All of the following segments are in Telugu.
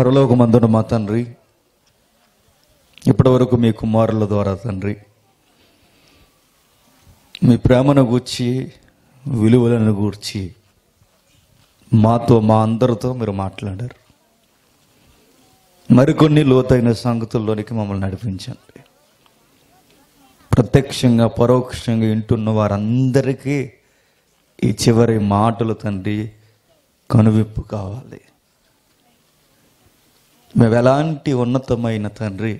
పరలోకమందున మా తండ్రి ఇప్పటివరకు మీ కుమారుల ద్వారా తండ్రి మీ ప్రేమను గూర్చి విలువలను గూర్చి మాతో మా అందరితో మీరు మాట్లాడారు మరికొన్ని లోతైన సంగతుల్లోనికి మమ్మల్ని నడిపించండి ప్రత్యక్షంగా పరోక్షంగా వింటున్న వారందరికీ ఈ చివరి మాటలు తండ్రి కనువిప్పు కావాలి మేము ఎలాంటి ఉన్నతమైన తండ్రి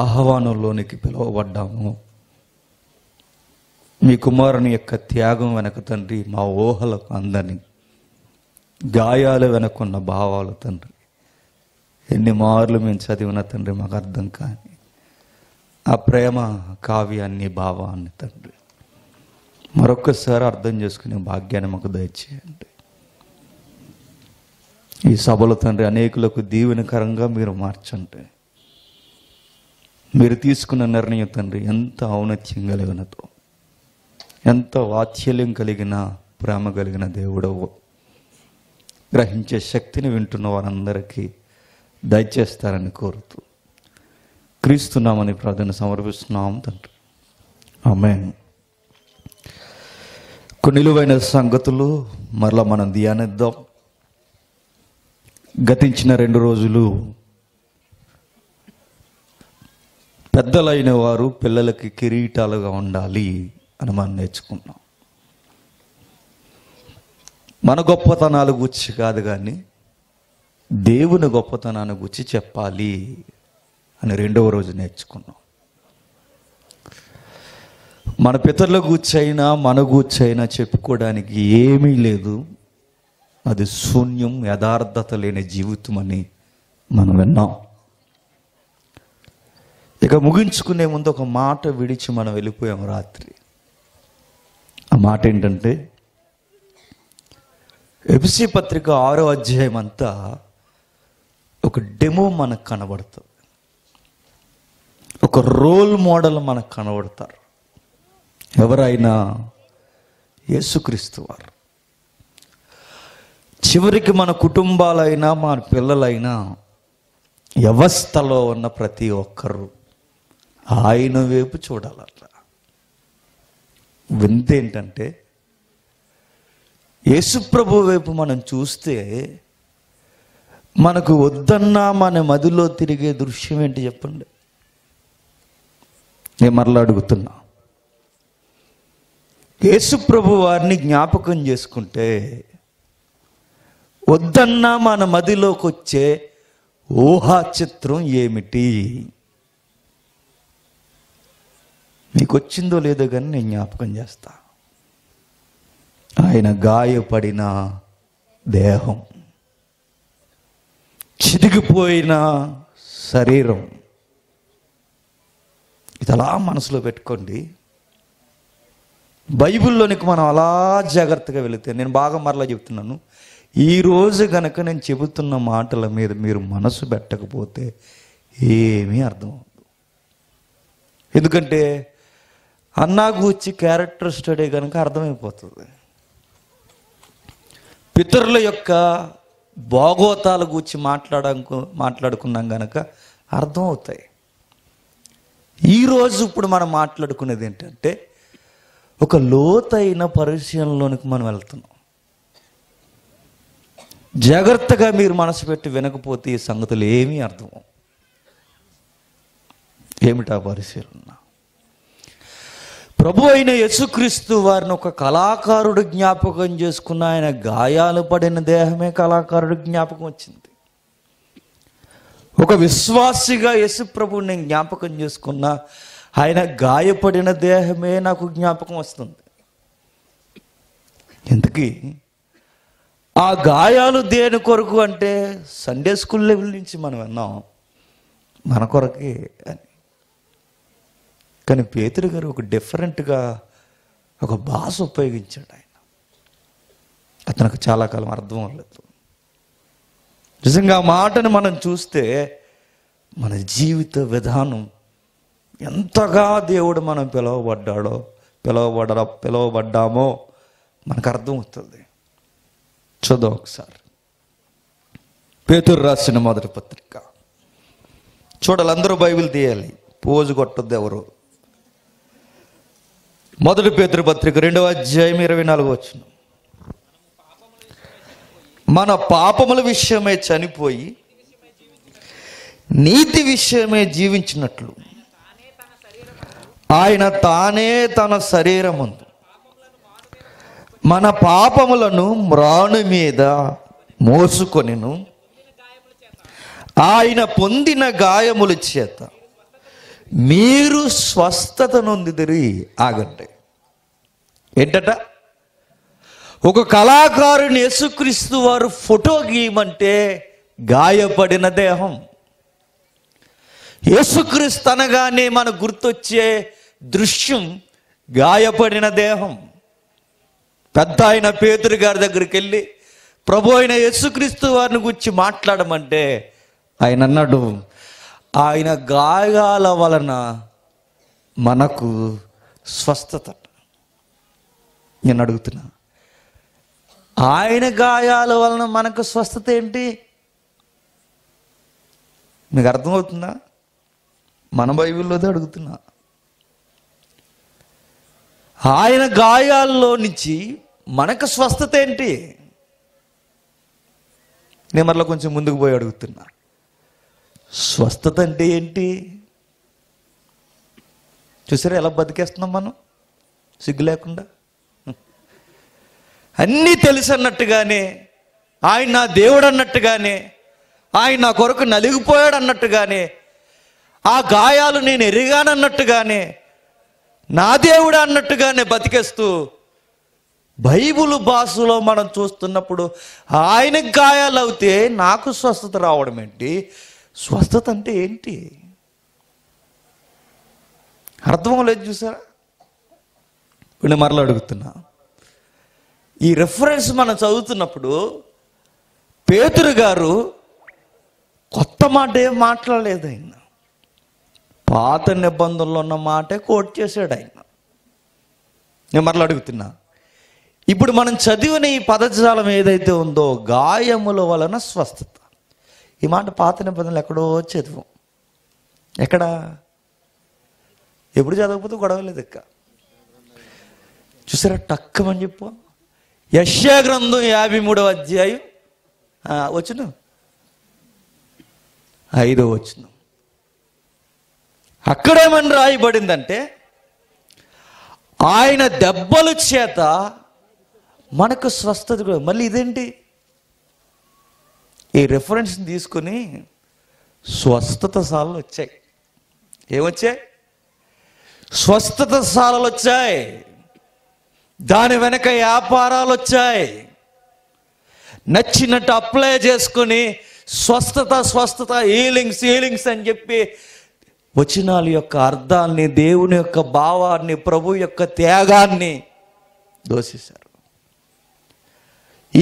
ఆహ్వానంలోనికి పిలువబడ్డాము మీ కుమారుని యొక్క త్యాగం వెనక తండ్రి మా ఊహలకు అందని గాయాలు వెనకున్న భావాలు తండ్రి ఎన్ని మార్లు మేము చదివిన తండ్రి మాకు అర్థం కానీ ఆ ప్రేమ కావ్యాన్ని భావాన్ని తండ్రి మరొక్కసారి అర్థం చేసుకునే భాగ్యాన్ని మాకు దయచేయండి ఈ సభల తండ్రి అనేకులకు దీవెనకరంగా మీరు మార్చండి మీరు తీసుకున్న నిర్ణయం తండ్రి ఎంత ఔన్నత్యం కలిగినతో ఎంత వాత్సల్యం కలిగిన ప్రేమ కలిగిన దేవుడవు గ్రహించే శక్తిని వింటున్న వారందరికీ దయచేస్తారని కోరుతూ క్రీస్తున్నామని ప్రార్థన సమర్పిస్తున్నాం తండ్రి ఆమె కొన్నిలువైన నిలువైన సంగతులు మరలా మనం ధ్యానిద్దాం గతించిన రెండు రోజులు పెద్దలైన వారు పిల్లలకి కిరీటాలుగా ఉండాలి అని మనం నేర్చుకున్నాం మన గొప్పతనాల గుర్చి కాదు కానీ దేవుని గొప్పతనాన్ని గురించి చెప్పాలి అని రెండవ రోజు నేర్చుకున్నాం మన పితరుల గుర్చైనా మన గుర్చైనా చెప్పుకోవడానికి ఏమీ లేదు అది శూన్యం యథార్థత లేని జీవితం అని మనం విన్నాం ఇక ముగించుకునే ముందు ఒక మాట విడిచి మనం వెళ్ళిపోయాం రాత్రి ఆ మాట ఏంటంటే ఎపిసి పత్రిక ఆరో అధ్యాయం అంతా ఒక డెమో మనకు కనబడుతుంది ఒక రోల్ మోడల్ మనకు కనబడతారు ఎవరైనా యేసుక్రీస్తు వారు చివరికి మన కుటుంబాలైనా మన పిల్లలైనా వ్యవస్థలో ఉన్న ప్రతి ఒక్కరూ ఆయన వైపు చూడాలట వింత ఏంటంటే యేసుప్రభు వైపు మనం చూస్తే మనకు వద్దన్నా మన మదిలో తిరిగే దృశ్యం ఏంటి చెప్పండి నేను మరలా అడుగుతున్నా యేసుప్రభు వారిని జ్ఞాపకం చేసుకుంటే వద్దన్నా మన మదిలోకి వచ్చే ఊహాచిత్రం ఏమిటి మీకు వచ్చిందో లేదో కానీ నేను జ్ఞాపకం చేస్తా ఆయన గాయపడిన దేహం చితికిపోయిన శరీరం ఇది అలా మనసులో పెట్టుకోండి బైబిల్లోనికి మనం అలా జాగ్రత్తగా వెళితే నేను బాగా మరలా చెప్తున్నాను ఈరోజు కనుక నేను చెబుతున్న మాటల మీద మీరు మనసు పెట్టకపోతే ఏమీ అర్థం అవ్వదు ఎందుకంటే అన్నా గూర్చి క్యారెక్టర్ స్టడీ కనుక అర్థమైపోతుంది పితరుల యొక్క భాగోతాల గూర్చి మాట్లాడకు మాట్లాడుకున్నాం కనుక అర్థం అవుతాయి ఈరోజు ఇప్పుడు మనం మాట్లాడుకునేది ఏంటంటే ఒక లోతైన పరిశీలనలోనికి మనం వెళ్తున్నాం జాగ్రత్తగా మీరు మనసు పెట్టి వినకపోతే ఈ సంగతులు ఏమీ అర్థం ఏమిటా పరిశీలన ప్రభు అయిన యేసుక్రీస్తు వారిని ఒక కళాకారుడు జ్ఞాపకం చేసుకున్న ఆయన గాయాలు పడిన దేహమే కళాకారుడు జ్ఞాపకం వచ్చింది ఒక విశ్వాసిగా యశు ప్రభుని జ్ఞాపకం చేసుకున్న ఆయన గాయపడిన దేహమే నాకు జ్ఞాపకం వస్తుంది ఎందుకీ ఆ గాయాలు దేని కొరకు అంటే సండే స్కూల్ లెవెల్ నుంచి మనం విన్నాం మన కొరకే అని కానీ పేతురు గారు ఒక డిఫరెంట్గా ఒక భాష ఉపయోగించాడు ఆయన అతనికి చాలా కాలం అర్థం అవ్వలేదు నిజంగా ఆ మాటను మనం చూస్తే మన జీవిత విధానం ఎంతగా దేవుడు మనం పిలువబడ్డాడో పిలువబడ పిలువబడ్డామో మనకు అర్థం అవుతుంది చదువు ఒకసారి పేతురు రాసిన మొదటి పత్రిక చూడాలి అందరూ బైబిల్ తీయాలి పోజు కొట్టద్దు ఎవరు మొదటి పేతురు పత్రిక రెండవ అధ్యాయం ఇరవై నాలుగు వచ్చిన మన పాపముల విషయమే చనిపోయి నీతి విషయమే జీవించినట్లు ఆయన తానే తన శరీరముందు మన పాపములను మ్రాను మీద మోసుకొనిను ఆయన పొందిన గాయముల చేత మీరు స్వస్థత నొందిదిరి ఆగండి ఏంటట ఒక కళాకారుని యేసుక్రీస్తు వారు ఫోటో గీయమంటే గాయపడిన దేహం యేసుక్రీస్తు అనగానే మన గుర్తొచ్చే దృశ్యం గాయపడిన దేహం పెద్ద ఆయన పేతురు గారి దగ్గరికి వెళ్ళి ప్రభు అయిన యేసుక్రీస్తు వారిని గుర్చి మాట్లాడమంటే ఆయన అన్నాడు ఆయన గాయాల వలన మనకు స్వస్థత నేను అడుగుతున్నా ఆయన గాయాల వలన మనకు స్వస్థత ఏంటి మీకు అర్థమవుతుందా మన బైబిల్లోదే అడుగుతున్నా ఆయన గాయాల్లో నుంచి మనకు స్వస్థత ఏంటి నేను మరలా కొంచెం ముందుకు పోయి అడుగుతున్నా స్వస్థత అంటే ఏంటి చూసారా ఎలా బతికేస్తున్నాం మనం సిగ్గు లేకుండా అన్నీ తెలుసు అన్నట్టుగానే ఆయన నా దేవుడు అన్నట్టుగానే ఆయన నా కొరకు నలిగిపోయాడు అన్నట్టుగానే ఆ గాయాలు నేను ఎరిగానన్నట్టుగానే నా దేవుడు అన్నట్టుగానే బతికేస్తూ బైబుల్ భాషలో మనం చూస్తున్నప్పుడు ఆయనకు గాయాలవుతే నాకు స్వస్థత రావడం ఏంటి స్వస్థత అంటే ఏంటి అర్థం లేదు చూసారా ఇప్పుడు నేను మరలా అడుగుతున్నా ఈ రెఫరెన్స్ మనం చదువుతున్నప్పుడు పేతురు గారు కొత్త మాట ఏం మాట్లాడలేదు ఆయన పాత నిబంధనలు ఉన్న మాటే కోట్ చేశాడు ఆయన నేను మరలా అడుగుతున్నా ఇప్పుడు మనం చదివిన ఈ పదజాలం ఏదైతే ఉందో గాయముల వలన స్వస్థత ఈ మాట పాత నిబంధనలు ఎక్కడో చదువు ఎక్కడ ఎప్పుడు చదవకపోతే గొడవలేదు ఇక్క చూసారా టక్కమని చెప్పు యశ్యా గ్రంథం యాభై మూడవ అధ్యాయం వచ్చును ఐదో వచ్చును అక్కడేమని రాయబడిందంటే ఆయన దెబ్బలు చేత మనకు స్వస్థత కూడా మళ్ళీ ఇదేంటి ఈ రెఫరెన్స్ని తీసుకుని స్వస్థత సాలలు వచ్చాయి ఏమొచ్చాయి స్వస్థత సాలలు వచ్చాయి దాని వెనక వ్యాపారాలు వచ్చాయి నచ్చినట్టు అప్లై చేసుకుని స్వస్థత స్వస్థత హీలింగ్స్ హీలింగ్స్ అని చెప్పి వచనాల యొక్క అర్థాన్ని దేవుని యొక్క భావాన్ని ప్రభు యొక్క త్యాగాన్ని దోషిస్తారు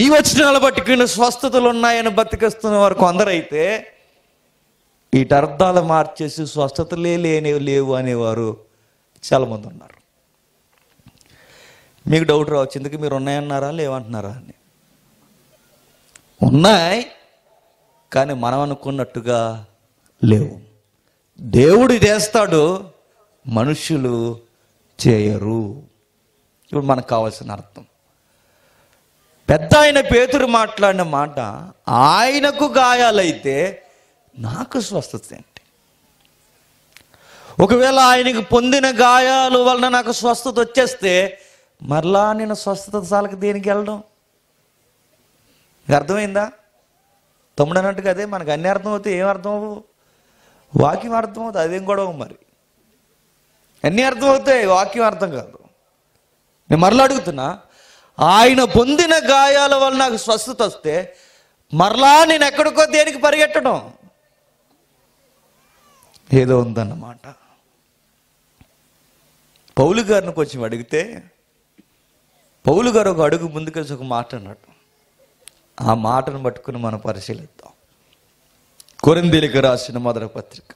ఈ వచనాలు పట్టుకున్న స్వస్థతలు ఉన్నాయని బతికిస్తున్న వారు కొందరైతే వీటి అర్థాలు మార్చేసి స్వస్థతలే లేని లేవు అనేవారు చాలామంది ఉన్నారు మీకు డౌట్ రావచ్చు ఎందుకు మీరు ఉన్నాయన్నారా లేవంటున్నారా అని ఉన్నాయి కానీ మనం అనుకున్నట్టుగా లేవు దేవుడు చేస్తాడు మనుషులు చేయరు ఇప్పుడు మనకు కావాల్సిన అర్థం పెద్ద ఆయన పేతురు మాట్లాడిన మాట ఆయనకు గాయాలైతే నాకు స్వస్థత ఏంటి ఒకవేళ ఆయనకు పొందిన గాయాలు వలన నాకు స్వస్థత వచ్చేస్తే మరలా నేను స్వస్థత సాలకు దేనికి వెళ్ళడం అర్థమైందా తమ్ముడు అన్నట్టుగా అదే మనకు అన్ని అర్థం అవుతాయి ఏం అర్థం వాక్యం అర్థమవుతుంది అదేం గొడవ మరి అన్నీ అర్థమవుతాయి వాక్యం అర్థం కాదు నేను మరలా అడుగుతున్నా ఆయన పొందిన గాయాల వల్ల నాకు స్వస్థత వస్తే మరలా నేను ఎక్కడికో దేనికి పరిగెట్టడం ఏదో ఉందన్నమాట పౌలు గారిని కొంచెం అడిగితే పౌలు గారు ఒక అడుగు ముందుకేసి ఒక మాట అన్నాడు ఆ మాటను పట్టుకుని మనం పరిశీలిద్దాం కొరందీలకు రాసిన మొదటి పత్రిక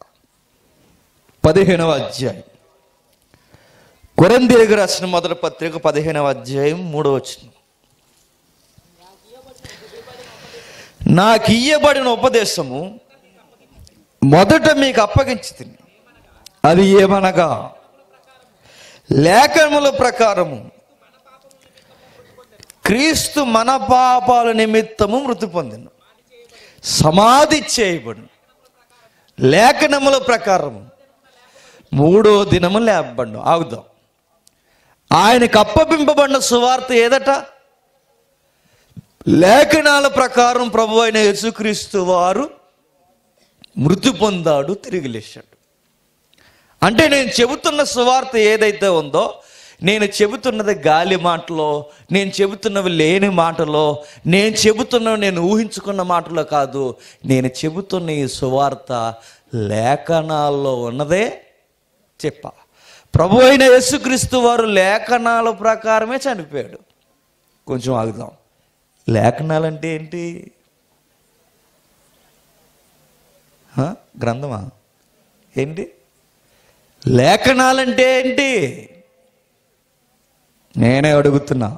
పదిహేనవ అధ్యాయం కొరందీలకు రాసిన మొదటి పత్రిక పదిహేనవ అధ్యాయం మూడవ వచ్చిన నాకు ఇయ్యబడిన ఉపదేశము మొదట మీకు అప్పగించి తిని అది ఏమనగా లేఖనముల ప్రకారము క్రీస్తు మన పాపాల నిమిత్తము మృతి పొందిను సమాధి చేయబడి లేఖనముల ప్రకారం మూడో దినము లేపబడి ఆగుదాం ఆయనకు అప్పబింపబడిన సువార్త ఏదట లేఖనాల ప్రకారం ప్రభు అయిన యేసుక్రీస్తు వారు మృతి పొందాడు తిరిగి లేచాడు అంటే నేను చెబుతున్న సువార్త ఏదైతే ఉందో నేను చెబుతున్నది గాలి మాటలో నేను చెబుతున్నవి లేని మాటలో నేను చెబుతున్నవి నేను ఊహించుకున్న మాటలో కాదు నేను చెబుతున్న ఈ సువార్త లేఖనాల్లో ఉన్నదే చెప్ప ప్రభు అయిన యేసుక్రీస్తు వారు లేఖనాల ప్రకారమే చనిపోయాడు కొంచెం ఆగుదాం లేఖనాలంటే ఏంటి గ్రంథమా ఏంటి లేఖనాలంటే ఏంటి నేనే అడుగుతున్నా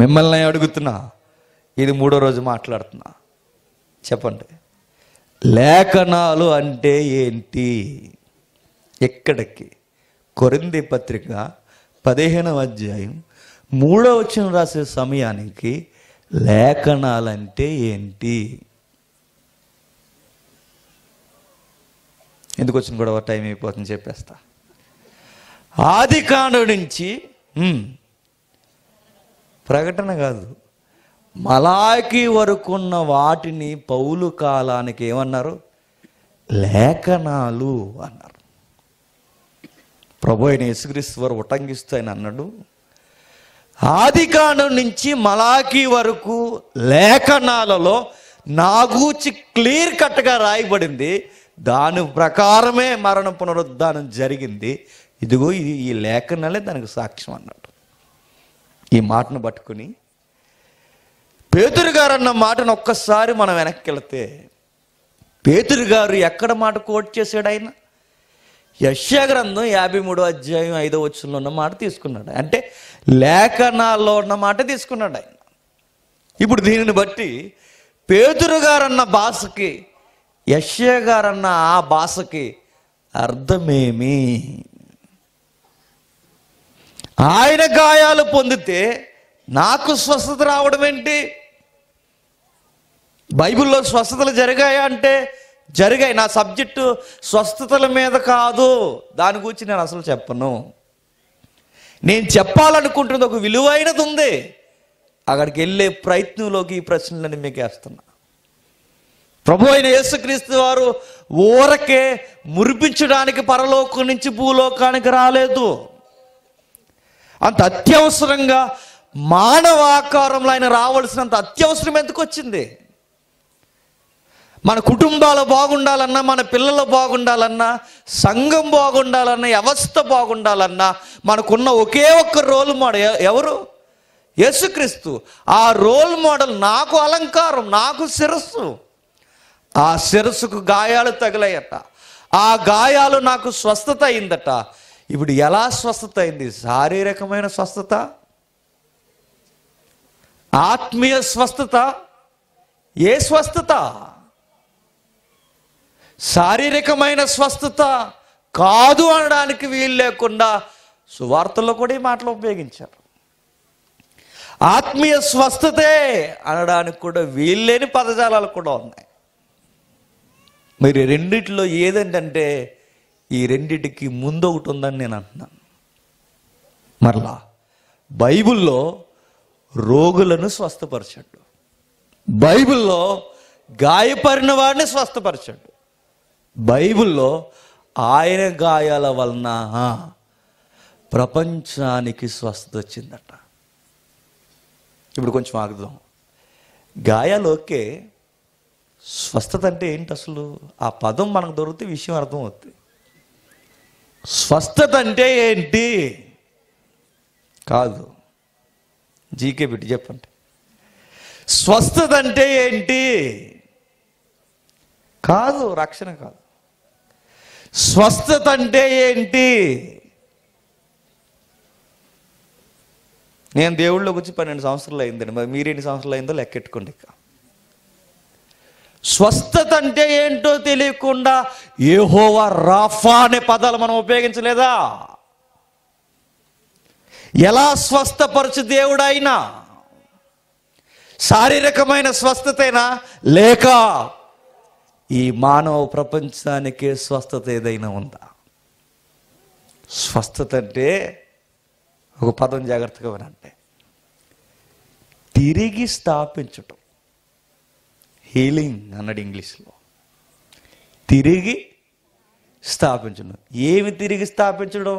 మిమ్మల్ని అడుగుతున్నా ఇది మూడో రోజు మాట్లాడుతున్నా చెప్పండి లేఖనాలు అంటే ఏంటి ఎక్కడికి కొరింది పత్రిక పదిహేనవ అధ్యాయం మూడో వచ్చిన రాసే సమయానికి లేఖనాలు అంటే ఏంటి ఎందుకు వచ్చిన గొడవ టైం అయిపోతుంది చెప్పేస్తా ఆది కాండ నుంచి ప్రకటన కాదు మలాకి వరకున్న వాటిని పౌలు కాలానికి ఏమన్నారు లేఖనాలు అన్నారు ప్రభు అయిన యశుగ్రీశ్వర్ ఉటంకిస్తూ ఆయన అన్నాడు ఆదికాండం నుంచి మలాకి వరకు లేఖనాలలో నాగూచి క్లియర్ కట్గా రాయబడింది దాని ప్రకారమే మరణ పునరుద్ధానం జరిగింది ఇదిగో ఇది ఈ లేఖనాలే దానికి సాక్ష్యం అన్నాడు ఈ మాటను పట్టుకుని పేతురు గారు అన్న మాటను ఒక్కసారి మనం వెనక్కి వెళితే పేతురు గారు ఎక్కడ మాట కోట్ చేశాడు ఆయన యశ్యాగ్రంథం యాభై మూడో అధ్యాయం ఐదో వచ్చంలో ఉన్న మాట తీసుకున్నాడు అంటే లేఖనాల్లో ఉన్న మాట తీసుకున్నాడు ఆయన ఇప్పుడు దీనిని బట్టి పేతురు గారన్న భాషకి యశ్యా గారన్న ఆ భాషకి అర్థమేమి ఆయన గాయాలు పొందితే నాకు స్వస్థత రావడం ఏంటి బైబిల్లో స్వస్థతలు జరిగాయా అంటే జరిగాయి నా సబ్జెక్టు స్వస్థతల మీద కాదు దాని గురించి నేను అసలు చెప్పను నేను చెప్పాలనుకుంటుంది ఒక విలువైనది ఉంది అక్కడికి వెళ్ళే ప్రయత్నంలోకి ఈ ప్రశ్నలని మీకు వేస్తున్నా ప్రభు అయిన యేసుక్రీస్తు వారు ఊరకే మురిపించడానికి పరలోకం నుంచి భూలోకానికి రాలేదు అంత అత్యవసరంగా మానవ ఆకారంలో ఆయన రావాల్సినంత అత్యవసరం ఎందుకు వచ్చింది మన కుటుంబాలు బాగుండాలన్నా మన పిల్లలు బాగుండాలన్నా సంఘం బాగుండాలన్నా వ్యవస్థ బాగుండాలన్నా మనకున్న ఒకే ఒక్క రోల్ మోడల్ ఎవరు యేసుక్రీస్తు ఆ రోల్ మోడల్ నాకు అలంకారం నాకు శిరస్సు ఆ శిరస్సుకు గాయాలు తగిలాయట ఆ గాయాలు నాకు స్వస్థత అయిందట ఇప్పుడు ఎలా స్వస్థత అయింది శారీరకమైన స్వస్థత ఆత్మీయ స్వస్థత ఏ స్వస్థత శారీరకమైన స్వస్థత కాదు అనడానికి వీలు లేకుండా సువార్తలో కూడా ఈ మాటలు ఉపయోగించారు ఆత్మీయ స్వస్థతే అనడానికి కూడా వీల్లేని పదజాలాలు కూడా ఉన్నాయి మరి రెండిట్లో ఏదంటే ఈ రెండిటికి ముందు ఒకటి ఉందని నేను అంటున్నాను మరలా బైబిల్లో రోగులను స్వస్థపరచడు బైబిల్లో గాయపడిన వాడిని స్వస్థపరచడు బైబిల్లో ఆయన గాయాల వలన ప్రపంచానికి స్వస్థత వచ్చిందట ఇప్పుడు కొంచెం ఆగుదాం గాయాలు ఓకే స్వస్థత అంటే ఏంటి అసలు ఆ పదం మనకు దొరికితే విషయం అర్థం అవుతుంది స్వస్థత అంటే ఏంటి కాదు జీకే బిడ్డ చెప్పండి స్వస్థత అంటే ఏంటి కాదు రక్షణ కాదు స్వస్థత అంటే ఏంటి నేను దేవుళ్ళకి వచ్చి పన్నెండు సంవత్సరాలు అయిందండి మరి మీరు ఎన్ని సంవత్సరాలు అయిందో లెక్కెట్టుకోండి ఇక స్వస్థత అంటే ఏంటో తెలియకుండా ఏహోవా రాఫా అనే పదాలు మనం ఉపయోగించలేదా ఎలా స్వస్థపరచు దేవుడైనా శారీరకమైన స్వస్థతైనా లేక ఈ మానవ ప్రపంచానికే స్వస్థత ఏదైనా ఉందా స్వస్థత అంటే ఒక పదం జాగ్రత్తగా అంటే తిరిగి స్థాపించటం హీలింగ్ అన్నాడు ఇంగ్లీష్లో తిరిగి స్థాపించడం ఏమి తిరిగి స్థాపించడం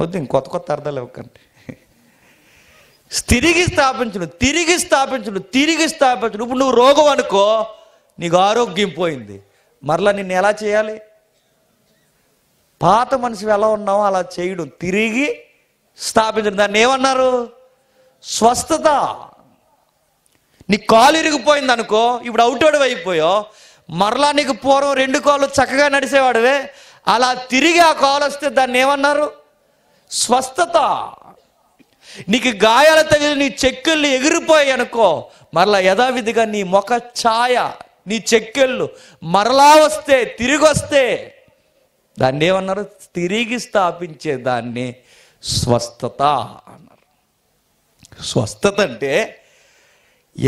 వద్దు కొత్త కొత్త అర్థాలు ఇవ్వకండి తిరిగి స్థాపించడం తిరిగి స్థాపించడం తిరిగి స్థాపించడం ఇప్పుడు నువ్వు రోగం అనుకో నీకు ఆరోగ్యం పోయింది మరలా నిన్ను ఎలా చేయాలి పాత మనిషి ఎలా ఉన్నామో అలా చేయడం తిరిగి స్థాపించడం దాన్ని ఏమన్నారు స్వస్థత నీ కాలు ఇరిగిపోయింది అనుకో ఇప్పుడు అవుట్ అయిపోయో మరలా నీకు పూర్వం రెండు కాళ్ళు చక్కగా నడిసేవాడువే అలా తిరిగి ఆ కాలు వస్తే దాన్ని ఏమన్నారు స్వస్థత నీకు గాయాలు తగిలి నీ చెక్కెళ్ళు ఎగిరిపోయి అనుకో మరలా యథావిధిగా నీ ముఖ ఛాయ నీ చెక్కెళ్ళు మరలా వస్తే తిరిగి వస్తే దాన్ని ఏమన్నారు తిరిగి స్థాపించే దాన్ని స్వస్థత అన్నారు స్వస్థత అంటే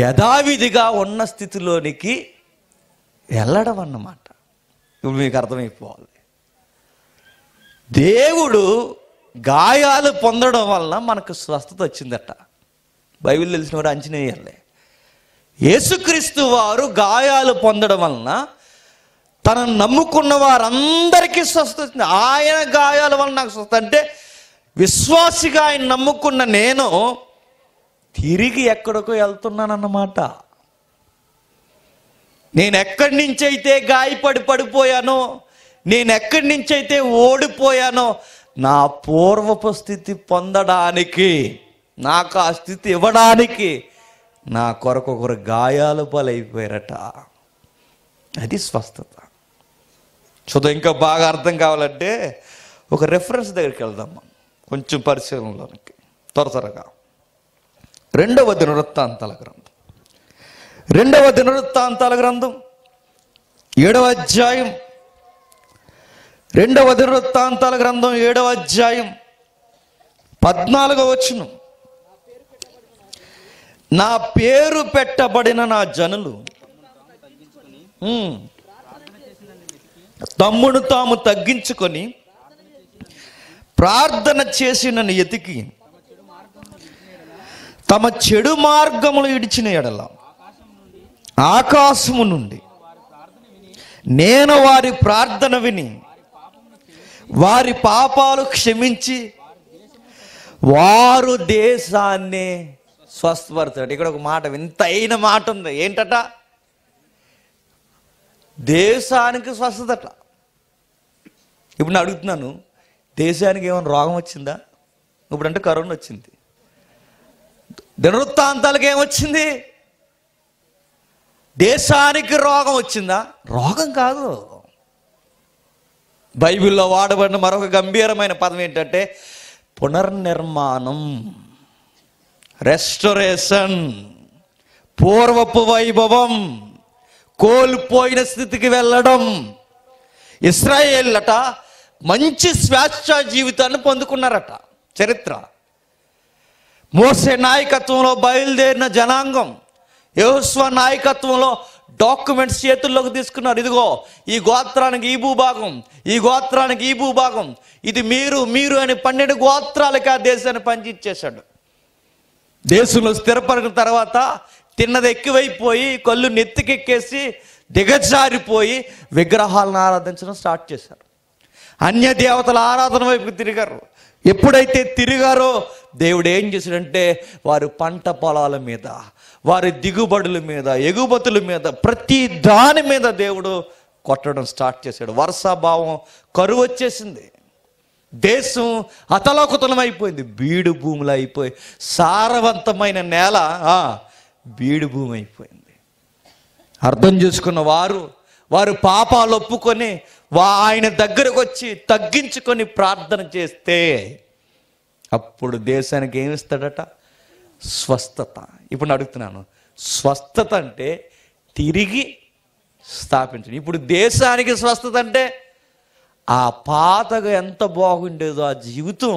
యథావిధిగా ఉన్న స్థితిలోనికి వెళ్ళడం అన్నమాట ఇప్పుడు మీకు అర్థమైపోవాలి దేవుడు గాయాలు పొందడం వల్ల మనకు స్వస్థత వచ్చిందట బైబిల్ తెలిసిన వాడు అంచనేయాలి యేసుక్రీస్తు వారు గాయాలు పొందడం వలన తనను నమ్ముకున్న వారందరికీ స్వస్థ వచ్చింది ఆయన గాయాల వల్ల నాకు స్వస్థ అంటే విశ్వాసిగా ఆయన నమ్ముకున్న నేను తిరిగి ఎక్కడికో వెళ్తున్నానన్నమాట నేను ఎక్కడి నుంచైతే గాయపడి పడిపోయానో నేను ఎక్కడి నుంచైతే ఓడిపోయానో నా పూర్వపు స్థితి పొందడానికి నాకు ఆ స్థితి ఇవ్వడానికి నా కొరకు ఒకరు గాయాలు బలైపోయారట అది స్వస్థత చూద్దాం ఇంకా బాగా అర్థం కావాలంటే ఒక రెఫరెన్స్ దగ్గరికి వెళ్దాం కొంచెం పరిశీలనలోనికి త్వర త్వరగా రెండవ దినవృత్తాంతాల గ్రంథం రెండవ దినవృత్తాంతాల గ్రంథం ఏడవ అధ్యాయం రెండవ దినవృత్తాంతాల గ్రంథం ఏడవ అధ్యాయం పద్నాలుగవ వచ్చును నా పేరు పెట్టబడిన నా జనులు తమ్మును తాము తగ్గించుకొని ప్రార్థన చేసి నన్ను ఎతికి తమ చెడు మార్గములు ఇడిచిన ఎడల ఆకాశము నుండి నేను వారి ప్రార్థన విని వారి పాపాలు క్షమించి వారు దేశాన్ని స్వస్థపరుతాడు ఇక్కడ ఒక మాట అయిన మాట ఉంది ఏంటట దేశానికి స్వస్థతట ఇప్పుడు నేను అడుగుతున్నాను దేశానికి ఏమైనా రోగం వచ్చిందా ఇప్పుడంటే కరోనా వచ్చింది దినవృత్తాంతాలకు ఏమొచ్చింది దేశానికి రోగం వచ్చిందా రోగం కాదు బైబిల్లో వాడబడిన మరొక గంభీరమైన పదం ఏంటంటే పునర్నిర్మాణం రెస్టరేషన్ పూర్వపు వైభవం కోల్పోయిన స్థితికి వెళ్ళడం ఇస్రాయేళ్ళట మంచి స్వేచ్ఛ జీవితాన్ని పొందుకున్నారట చరిత్ర మోసే నాయకత్వంలో బయలుదేరిన జనాంగం యహస్వ నాయకత్వంలో డాక్యుమెంట్స్ చేతుల్లోకి తీసుకున్నారు ఇదిగో ఈ గోత్రానికి ఈ భూభాగం ఈ గోత్రానికి ఈ భూభాగం ఇది మీరు మీరు అని పన్నెండు గోత్రాలకి ఆ దేశాన్ని పనిచేసాడు దేశంలో స్థిరపడిన తర్వాత తిన్నది ఎక్కువైపోయి కళ్ళు నెత్తికెక్కేసి దిగజారిపోయి విగ్రహాలను ఆరాధించడం స్టార్ట్ చేశారు అన్య దేవతల ఆరాధన వైపు తిరిగారు ఎప్పుడైతే తిరిగారో దేవుడు ఏం చేశాడంటే వారు పంట పొలాల మీద వారి దిగుబడుల మీద ఎగుబతుల మీద ప్రతి దాని మీద దేవుడు కొట్టడం స్టార్ట్ చేశాడు వర్షాభావం కరువు వచ్చేసింది దేశం అతలోకతలం అయిపోయింది బీడు భూములు అయిపోయి సారవంతమైన నేల బీడు భూమి అయిపోయింది అర్థం చేసుకున్న వారు వారు పాపాలు ఒప్పుకొని ఆయన దగ్గరకు వచ్చి తగ్గించుకొని ప్రార్థన చేస్తే అప్పుడు దేశానికి ఏమిస్తాడట స్వస్థత ఇప్పుడు అడుగుతున్నాను స్వస్థత అంటే తిరిగి స్థాపించడం ఇప్పుడు దేశానికి స్వస్థత అంటే ఆ పాతగా ఎంత బాగుండేదో ఆ జీవితం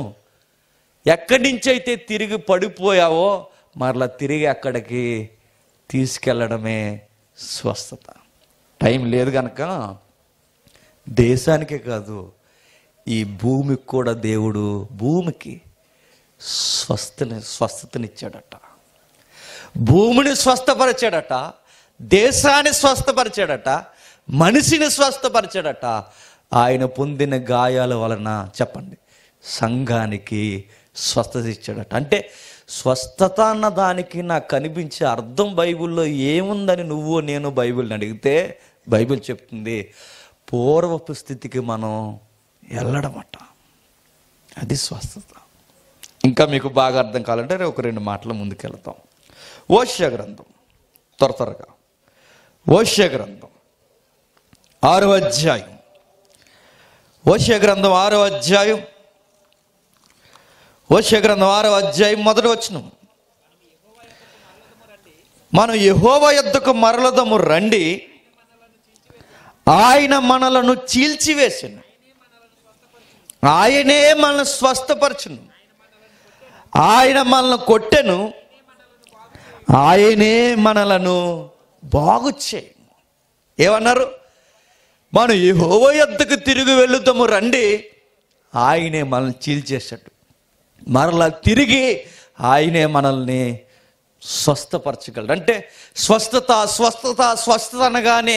ఎక్కడి నుంచి అయితే తిరిగి పడిపోయావో మరలా తిరిగి అక్కడికి తీసుకెళ్ళడమే స్వస్థత టైం లేదు కనుక దేశానికే కాదు ఈ భూమికి కూడా దేవుడు భూమికి స్వస్థని స్వస్థతనిచ్చాడట భూమిని స్వస్థపరిచాడట దేశాన్ని స్వస్థపరిచాడట మనిషిని స్వస్థపరిచాడట ఆయన పొందిన గాయాల వలన చెప్పండి సంఘానికి స్వస్థత ఇచ్చాడట అంటే స్వస్థత అన్న దానికి నాకు కనిపించే అర్థం బైబిల్లో ఏముందని నువ్వు నేను బైబిల్ని అడిగితే బైబిల్ చెప్తుంది పూర్వపు స్థితికి మనం వెళ్ళడమట అది స్వస్థత ఇంకా మీకు బాగా అర్థం కావాలంటే ఒక రెండు మాటలు ముందుకెళ్తాం ఓష్య గ్రంథం త్వర త్వరగా ఓష్య గ్రంథం ఆరో అధ్యాయం ఓష్య గ్రంథం ఆరో అధ్యాయం ఓష్య గ్రంథం ఆరో అధ్యాయం మొదటి వచ్చినం మనం యహోవ యుద్ధకు మరలదము రండి ఆయన మనలను చీల్చివేసిన ఆయనే మనల్ని స్వస్థపరచును ఆయన మనల్ని కొట్టెను ఆయనే మనలను బాగు ఏమన్నారు మనం ఈ హోవ ఎద్దకు తిరిగి వెళుతాము రండి ఆయనే మనల్ని చీల్చేసాడు మరలా తిరిగి ఆయనే మనల్ని స్వస్థపరచగలడు అంటే స్వస్థత స్వస్థత స్వస్థత అనగానే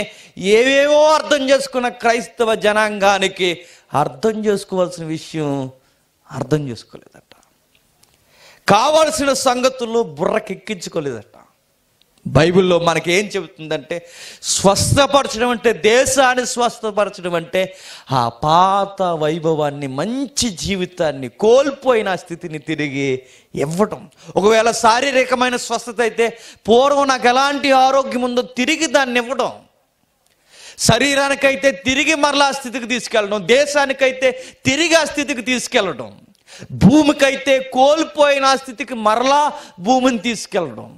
ఏవేవో అర్థం చేసుకున్న క్రైస్తవ జనాంగానికి అర్థం చేసుకోవాల్సిన విషయం అర్థం చేసుకోలేదట కావలసిన సంగతులు బుర్రకెక్కించుకోలేదట బైబిల్లో మనకి ఏం చెబుతుందంటే స్వస్థపరచడం అంటే దేశాన్ని స్వస్థపరచడం అంటే ఆ పాత వైభవాన్ని మంచి జీవితాన్ని కోల్పోయిన స్థితిని తిరిగి ఇవ్వటం ఒకవేళ శారీరకమైన స్వస్థత అయితే పూర్వం నాకు ఎలాంటి ఆరోగ్యం ఉందో తిరిగి దాన్ని ఇవ్వడం శరీరానికైతే తిరిగి మరలా స్థితికి తీసుకెళ్ళడం దేశానికైతే తిరిగి ఆ స్థితికి తీసుకెళ్ళడం భూమికైతే కోల్పోయిన స్థితికి మరలా భూమిని తీసుకెళ్ళడం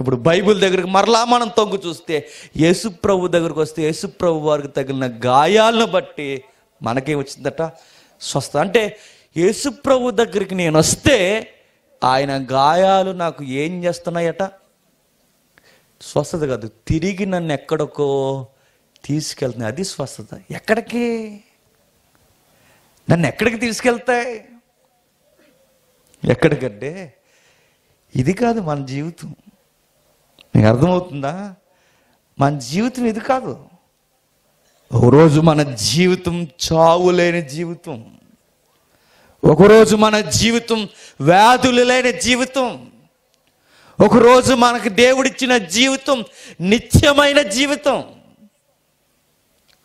ఇప్పుడు బైబిల్ దగ్గరికి మరలా మనం తొంగు చూస్తే యేసుప్రభు దగ్గరకు వస్తే యేసుప్రభు వారికి తగిలిన గాయాలను బట్టి మనకే వచ్చిందట స్వస్థ అంటే యేసుప్రభు దగ్గరికి నేను వస్తే ఆయన గాయాలు నాకు ఏం చేస్తున్నాయట స్వస్థత కాదు తిరిగి నన్ను ఎక్కడికో తీసుకెళ్తున్నాయి అది స్వస్థత ఎక్కడికి నన్ను ఎక్కడికి తీసుకెళ్తాయి ఎక్కడికంటే ఇది కాదు మన జీవితం మీకు అర్థమవుతుందా మన జీవితం ఇది కాదు ఒకరోజు మన జీవితం చావు లేని జీవితం ఒకరోజు మన జీవితం వ్యాధులు లేని జీవితం ఒకరోజు మనకు దేవుడిచ్చిన జీవితం నిత్యమైన జీవితం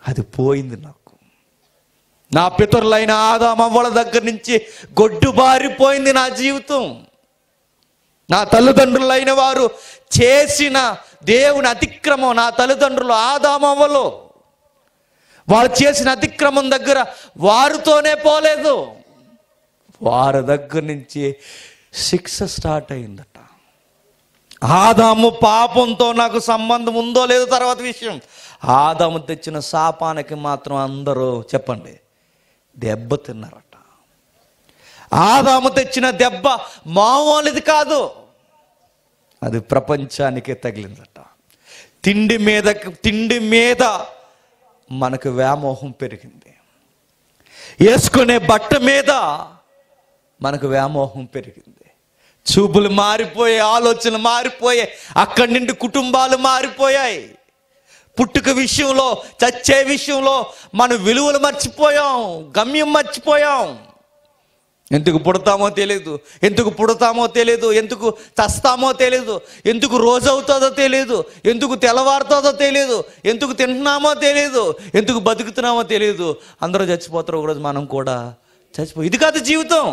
అది పోయింది నాకు నా పితరులైన ఆదామవ్వల దగ్గర నుంచి గొడ్డుబారిపోయింది నా జీవితం నా తల్లిదండ్రులైన వారు చేసిన దేవుని అతిక్రమం నా తల్లిదండ్రులు ఆదామవ్వలు వారు చేసిన అతిక్రమం దగ్గర వారితోనే పోలేదు వారి దగ్గర నుంచి శిక్ష స్టార్ట్ అయిందట ఆదాము పాపంతో నాకు సంబంధం ఉందో లేదో తర్వాత విషయం ఆదాము తెచ్చిన శాపానికి మాత్రం అందరూ చెప్పండి దెబ్బతిన్నారు ఆదాము తెచ్చిన దెబ్బ మామూలుది కాదు అది ప్రపంచానికే తగిలిందట తిండి మీద తిండి మీద మనకు వ్యామోహం పెరిగింది వేసుకునే బట్ట మీద మనకు వ్యామోహం పెరిగింది చూపులు మారిపోయే ఆలోచనలు మారిపోయాయి అక్కడి నుండి కుటుంబాలు మారిపోయాయి పుట్టుక విషయంలో చచ్చే విషయంలో మనం విలువలు మర్చిపోయాం గమ్యం మర్చిపోయాం ఎందుకు పుడతామో తెలియదు ఎందుకు పుడతామో తెలియదు ఎందుకు చస్తామో తెలియదు ఎందుకు రోజు అవుతుందో తెలియదు ఎందుకు తెల్లవారుతుందో తెలియదు ఎందుకు తింటున్నామో తెలియదు ఎందుకు బతుకుతున్నామో తెలియదు అందరూ చచ్చిపోతారు ఒకరోజు మనం కూడా చచ్చిపో ఇది కాదు జీవితం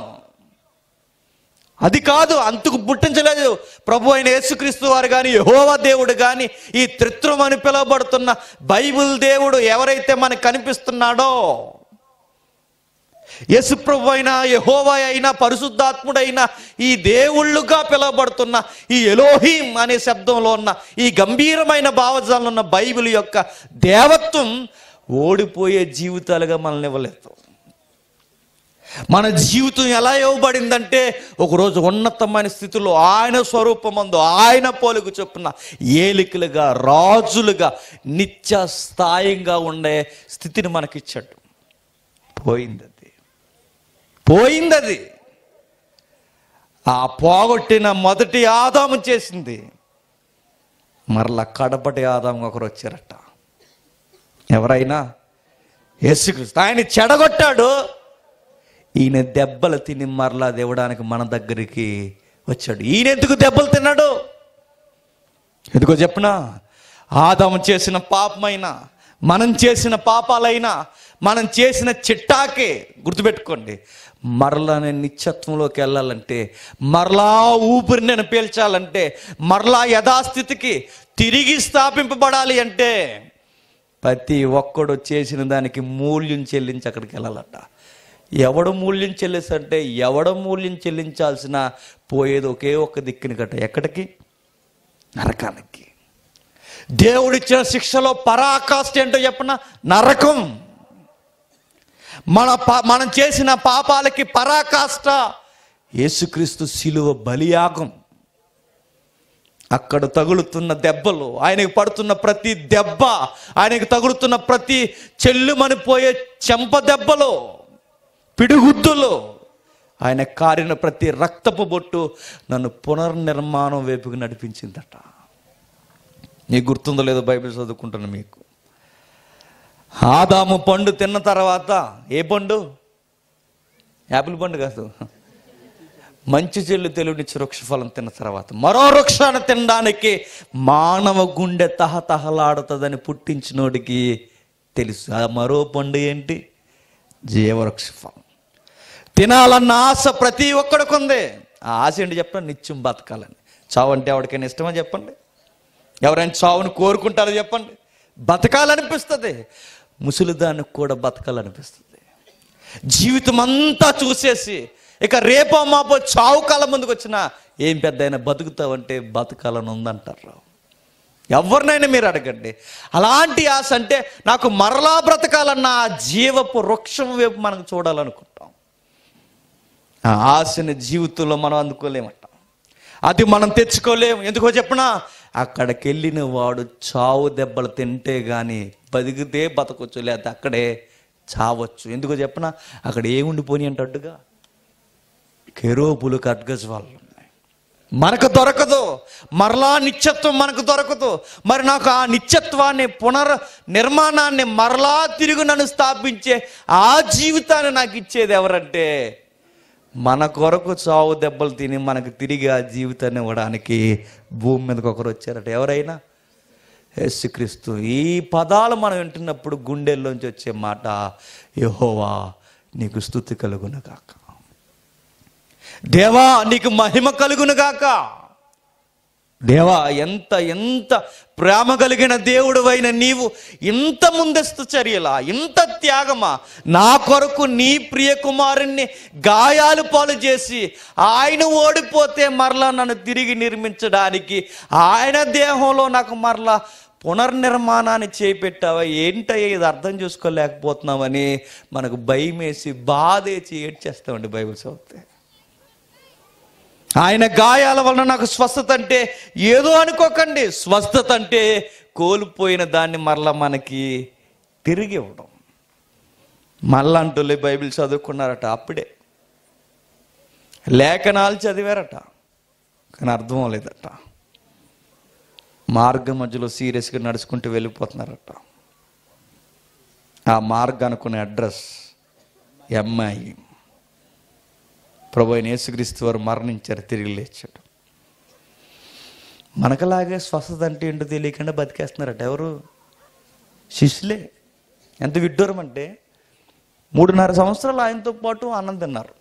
అది కాదు అంతకు పుట్టించలేదు ప్రభు అయిన యేసుక్రీస్తు వారు కానీ యహోవ దేవుడు కానీ ఈ త్రిత్వం అని పిలువబడుతున్న బైబిల్ దేవుడు ఎవరైతే మనకు కనిపిస్తున్నాడో యశుప్రభు అయినా యహోవ అయినా పరిశుద్ధాత్ముడైన ఈ దేవుళ్ళుగా పిలువబడుతున్న ఈ ఎలోహీం అనే శబ్దంలో ఉన్న ఈ గంభీరమైన భావజాలు ఉన్న బైబిల్ యొక్క దేవత్వం ఓడిపోయే జీవితాలుగా మనల్ని ఇవ్వలేదు మన జీవితం ఎలా ఇవ్వబడిందంటే ఒకరోజు ఉన్నతమైన స్థితిలో ఆయన స్వరూపమందు ఆయన పోలుకు చెప్పిన ఏలికలుగా రాజులుగా నిత్య స్థాయిగా ఉండే స్థితిని మనకిచ్చాడు పోయింది పోయింది అది ఆ పోగొట్టిన మొదటి ఆదాము చేసింది మరలా కడపటి ఆదాము ఒకరు వచ్చారట ఎవరైనా ఎసుక్రీస్తు ఆయన చెడగొట్టాడు ఈయన దెబ్బలు తిని మరలా దేవడానికి మన దగ్గరికి వచ్చాడు ఈయన ఎందుకు దెబ్బలు తిన్నాడు ఎందుకో చెప్పనా ఆదాము చేసిన పాపమైనా మనం చేసిన పాపాలైనా మనం చేసిన చిట్టాకే గుర్తుపెట్టుకోండి మరలా నేను నిత్యత్వంలోకి వెళ్ళాలంటే మరలా ఊపిరి నేను పీల్చాలంటే మరలా యథాస్థితికి తిరిగి స్థాపింపబడాలి అంటే ప్రతి ఒక్కడు చేసిన దానికి మూల్యం చెల్లించి అక్కడికి వెళ్ళాలంట ఎవడు మూల్యం చెల్లిస్తంటే ఎవడ మూల్యం చెల్లించాల్సిన పోయేది ఒకే ఒక్క దిక్కుని కట్ట ఎక్కడికి నరకానికి దేవుడిచ్చిన శిక్షలో పరాకాష్ట ఏంటో చెప్పిన నరకం మన మనం చేసిన పాపాలకి పరాకాష్ట యేసుక్రీస్తు శిలువ బలియాగం అక్కడ తగులుతున్న దెబ్బలు ఆయనకు పడుతున్న ప్రతి దెబ్బ ఆయనకు తగులుతున్న ప్రతి చెల్లుమనిపోయే చెంప దెబ్బలు పిడుగుద్దులు ఆయన కారిన ప్రతి రక్తపు బొట్టు నన్ను పునర్నిర్మాణం వైపుకి నడిపించిందట నీకు గుర్తుందో లేదో బైబిల్ చదువుకుంటాను మీకు ఆదాము పండు తిన్న తర్వాత ఏ పండు యాపిల్ పండు కాదు మంచి చెల్లు తెలివినిచ్చి వృక్షఫలం తిన్న తర్వాత మరో వృక్షాన్ని తినడానికి మానవ గుండె తహతహలాడుతుందని పుట్టించినోడికి తెలుసు ఆ మరో పండు ఏంటి జీవవృక్షఫలం తినాలన్న ఆశ ప్రతి ఒక్కడికి ఉంది ఆ ఆశ ఏంటి చెప్పండి నిత్యం బతకాలని చావంటే ఎవరికైనా ఇష్టమా చెప్పండి ఎవరైనా చావును కోరుకుంటారో చెప్పండి బతకాలనిపిస్తుంది ముసలిదానికి కూడా బతకాలనిపిస్తుంది జీవితం అంతా చూసేసి ఇక రేపో మాపో చావు కాలం ముందుకు వచ్చినా ఏం పెద్ద అయినా బతుకుతావంటే బతకాలని ఉందంటారు ఎవరినైనా మీరు అడగండి అలాంటి ఆశ అంటే నాకు మరలా బ్రతకాలన్న ఆ జీవపు వృక్షం వైపు మనం చూడాలనుకుంటాం ఆ ఆశని జీవితంలో మనం అందుకోలేమంటాం అది మనం తెచ్చుకోలేము ఎందుకో చెప్పినా అక్కడికి వెళ్ళిన వాడు చావు దెబ్బలు తింటే కానీ బతికితే బతకొచ్చు లేదా అక్కడే చావచ్చు ఎందుకో చెప్పనా అక్కడ ఏముండిపోని అంటట్టుగా కెరోపులు వాళ్ళు మనకు దొరకదు మరలా నిత్యత్వం మనకు దొరకదు మరి నాకు ఆ నిత్యత్వాన్ని పునర్ నిర్మాణాన్ని మరలా తిరిగి నన్ను స్థాపించే ఆ జీవితాన్ని నాకు ఇచ్చేది ఎవరంటే మన కొరకు చావు దెబ్బలు తిని మనకు తిరిగి ఆ జీవితాన్ని ఇవ్వడానికి భూమి మీదకి ఒకరు వచ్చారట ఎవరైనా యేసుక్రీస్తు ఈ పదాలు మనం వింటున్నప్పుడు గుండెల్లోంచి వచ్చే మాట యహోవా నీకు స్థుతి కలుగునగాక దేవా నీకు మహిమ కలుగునగాక దేవా ఎంత ఎంత ప్రేమ కలిగిన దేవుడు అయిన నీవు ఇంత ముందస్తు చర్యలా ఇంత త్యాగమా నా కొరకు నీ ప్రియ కుమారుణ్ణి గాయాలు పాలు చేసి ఆయన ఓడిపోతే మరలా నన్ను తిరిగి నిర్మించడానికి ఆయన దేహంలో నాకు మరలా పునర్నిర్మాణాన్ని చేపెట్టావా ఏంటో ఇది అర్థం చేసుకోలేకపోతున్నామని మనకు భయం వేసి బాధేసి ఏడ్చేస్తామండి బైబుల్ చదివితే ఆయన గాయాల వలన నాకు స్వస్థత అంటే ఏదో అనుకోకండి స్వస్థత అంటే కోల్పోయిన దాన్ని మరలా మనకి తిరిగి ఇవ్వడం మళ్ళా అంటులే బైబిల్ చదువుకున్నారట అప్పుడే లేఖనాలు చదివారట కానీ అర్థం లేదట మార్గం మధ్యలో సీరియస్గా నడుచుకుంటూ వెళ్ళిపోతున్నారట ఆ మార్గం అనుకునే అడ్రస్ ఎంఐ ప్రభు అయిన యేసుక్రీస్తు వారు మరణించారు తిరిగి లేచాడు మనకలాగే స్వస్థత అంటే ఏంటో తెలియకుండా బతికేస్తున్నారట ఎవరు శిష్యులే ఎంత విడ్డూరం అంటే మూడున్నర సంవత్సరాలు ఆయనతో పాటు అన్నం తిన్నారు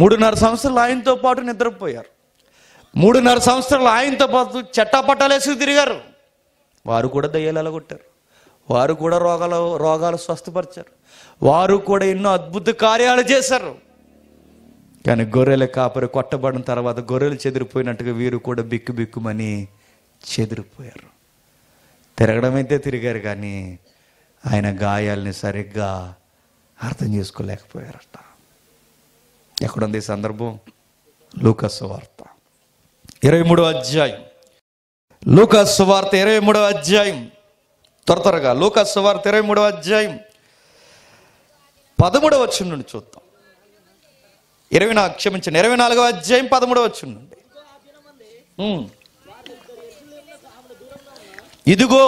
మూడున్నర సంవత్సరాలు ఆయనతో పాటు నిద్రపోయారు మూడున్నర సంవత్సరాలు ఆయనతో పాటు చట్టాపట్టాలేసుకు తిరిగారు వారు కూడా దయ్యాలు కొట్టారు వారు కూడా రోగాలు రోగాలు స్వస్థపరిచారు వారు కూడా ఎన్నో అద్భుత కార్యాలు చేశారు కానీ గొర్రెల కాపరి కొట్టబడిన తర్వాత గొర్రెలు చెదిరిపోయినట్టుగా వీరు కూడా బిక్కు బిక్కుమని చెదిరిపోయారు తిరగడమైతే తిరిగారు కానీ ఆయన గాయాల్ని సరిగ్గా అర్థం చేసుకోలేకపోయారట ఎక్కడుంది సందర్భం లూకస్ వార్త ఇరవై మూడవ అధ్యాయం లూకస్ వార్త ఇరవై మూడో అధ్యాయం త్వర త్వరగా లూకస్ వార్త ఇరవై మూడవ అధ్యాయం పదమూడవ వచ్చిన నుండి చూద్దాం ఇరవై నాలుగు క్షమించండి ఇరవై నాలుగవ అధ్యాయం పదమూడవ వచ్చిందండి ఇదిగో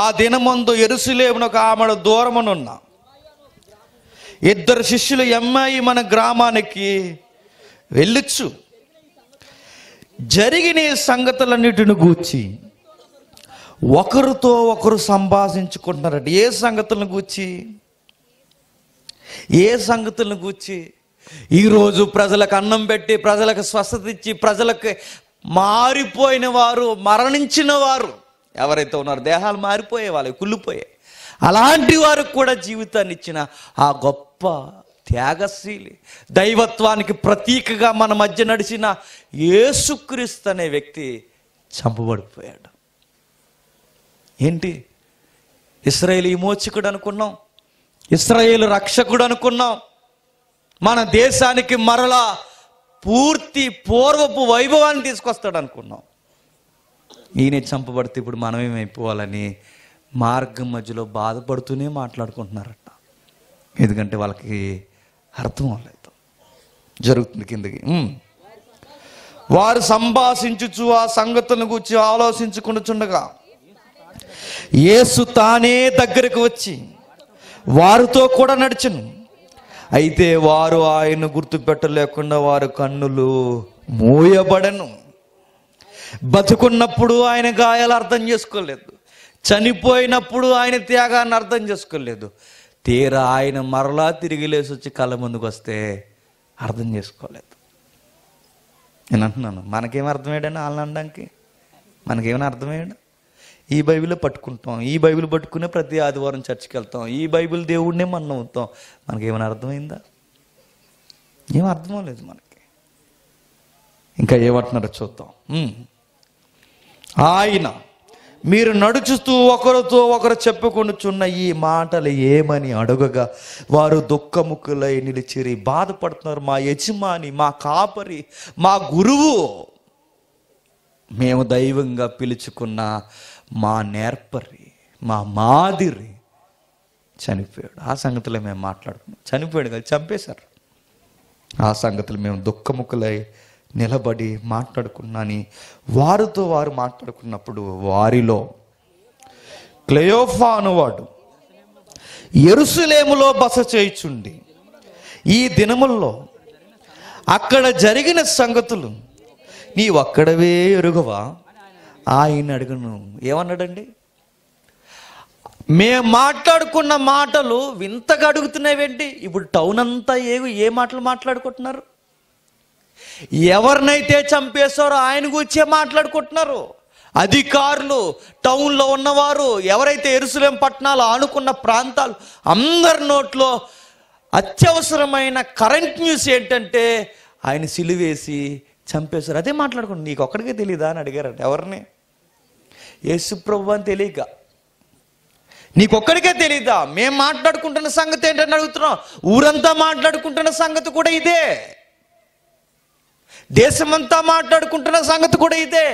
ఆ దినమందు ఎరుసలేమునకు ఆమెడు దూరమునున్న ఇద్దరు శిష్యులు ఎమ్మాయి మన గ్రామానికి వెళ్ళొచ్చు జరిగిన సంగతులన్నిటిని గూర్చి ఒకరితో ఒకరు సంభాషించుకుంటున్నారండి ఏ సంగతులను గూర్చి ఏ సంగతులను గూర్చి ఈరోజు ప్రజలకు అన్నం పెట్టి ప్రజలకు స్వస్థత ఇచ్చి ప్రజలకు మారిపోయిన వారు మరణించిన వారు ఎవరైతే ఉన్నారో దేహాలు మారిపోయే వాళ్ళు కుళ్ళిపోయే అలాంటి వారికి కూడా జీవితాన్ని ఇచ్చిన ఆ గొప్ప త్యాగశీలి దైవత్వానికి ప్రతీకగా మన మధ్య నడిచిన ఏసుక్రీస్తు అనే వ్యక్తి చంపబడిపోయాడు ఏంటి ఇస్రాయేల్ విమోచకుడు అనుకున్నాం ఇస్రాయేల్ రక్షకుడు అనుకున్నాం మన దేశానికి మరలా పూర్తి పూర్వపు వైభవాన్ని తీసుకొస్తాడు అనుకున్నాం ఈయన చంపబడితే ఇప్పుడు మనమేమైపోవాలని మార్గం మధ్యలో బాధపడుతూనే మాట్లాడుకుంటున్నారట ఎందుకంటే వాళ్ళకి అర్థం అవ్వలేదు జరుగుతుంది కిందకి వారు సంభాషించుచు ఆ సంగతులను గురించి ఆలోచించుకుంటుండగా యేసు తానే దగ్గరకు వచ్చి వారితో కూడా నడిచను అయితే వారు ఆయన గుర్తుపెట్టలేకుండా వారు కన్నులు మూయబడను బతుకున్నప్పుడు ఆయన గాయాలు అర్థం చేసుకోలేదు చనిపోయినప్పుడు ఆయన త్యాగాన్ని అర్థం చేసుకోలేదు తీరా ఆయన మరలా తిరిగి లేసి వచ్చి కళ్ళ ముందుకు వస్తే అర్థం చేసుకోలేదు నేను అంటున్నాను మనకేం అర్థమయ్యాడని వాళ్ళని అనడానికి మనకేమైనా అర్థమయ్యాడు ఈ బైబిల్ పట్టుకుంటాం ఈ బైబిల్ పట్టుకునే ప్రతి ఆదివారం చర్చికి వెళ్తాం ఈ బైబిల్ దేవుడినే మనం అవుతాం మనకేమైనా అర్థమైందా ఏం అర్థం లేదు మనకి ఇంకా ఏమంటున్నారో చూద్దాం ఆయన మీరు నడుచుతూ ఒకరితో ఒకరు చెప్పుకొనుచున్న ఈ మాటలు ఏమని అడుగగా వారు దుఃఖముఖులై నిలిచిరి బాధపడుతున్నారు మా యజమాని మా కాపరి మా గురువు మేము దైవంగా పిలుచుకున్న మా నేర్పరి మా మాదిరి చనిపోయాడు ఆ సంగతిలో మేము మాట్లాడుకున్నాం చనిపోయాడు కదా చంపేశారు ఆ సంగతులు మేము దుఃఖముఖులై నిలబడి మాట్లాడుకున్నాని వారితో వారు మాట్లాడుకున్నప్పుడు వారిలో క్లయోఫా అనువాడు ఎరుసలేములో బస చేయిచుండి ఈ దినముల్లో అక్కడ జరిగిన సంగతులు నీవక్కడవే ఎరుగవా ఆయన అడుగును ఏమన్నాడండి మేము మాట్లాడుకున్న మాటలు వింతగా అడుగుతున్నావేంటి ఇప్పుడు టౌన్ అంతా ఏ ఏ మాటలు మాట్లాడుకుంటున్నారు ఎవరినైతే చంపేశారో ఆయన గురించే మాట్లాడుకుంటున్నారు అధికారులు టౌన్లో ఉన్నవారు ఎవరైతే ఎరుసలేం పట్టణాలు ఆనుకున్న ప్రాంతాలు అందరి నోట్లో అత్యవసరమైన కరెంట్ న్యూస్ ఏంటంటే ఆయన సిలువేసి చంపేశారు అదే మాట్లాడుకోండి నీకు ఒక్కడికే తెలియదా అని అడిగారంట ఎవరిని యేసుప్రభు అని తెలియక నీకొక్కడికే తెలీదా మేము మాట్లాడుకుంటున్న సంగతి ఏంటని అడుగుతున్నాం ఊరంతా మాట్లాడుకుంటున్న సంగతి కూడా ఇదే దేశమంతా మాట్లాడుకుంటున్న సంగతి కూడా ఇదే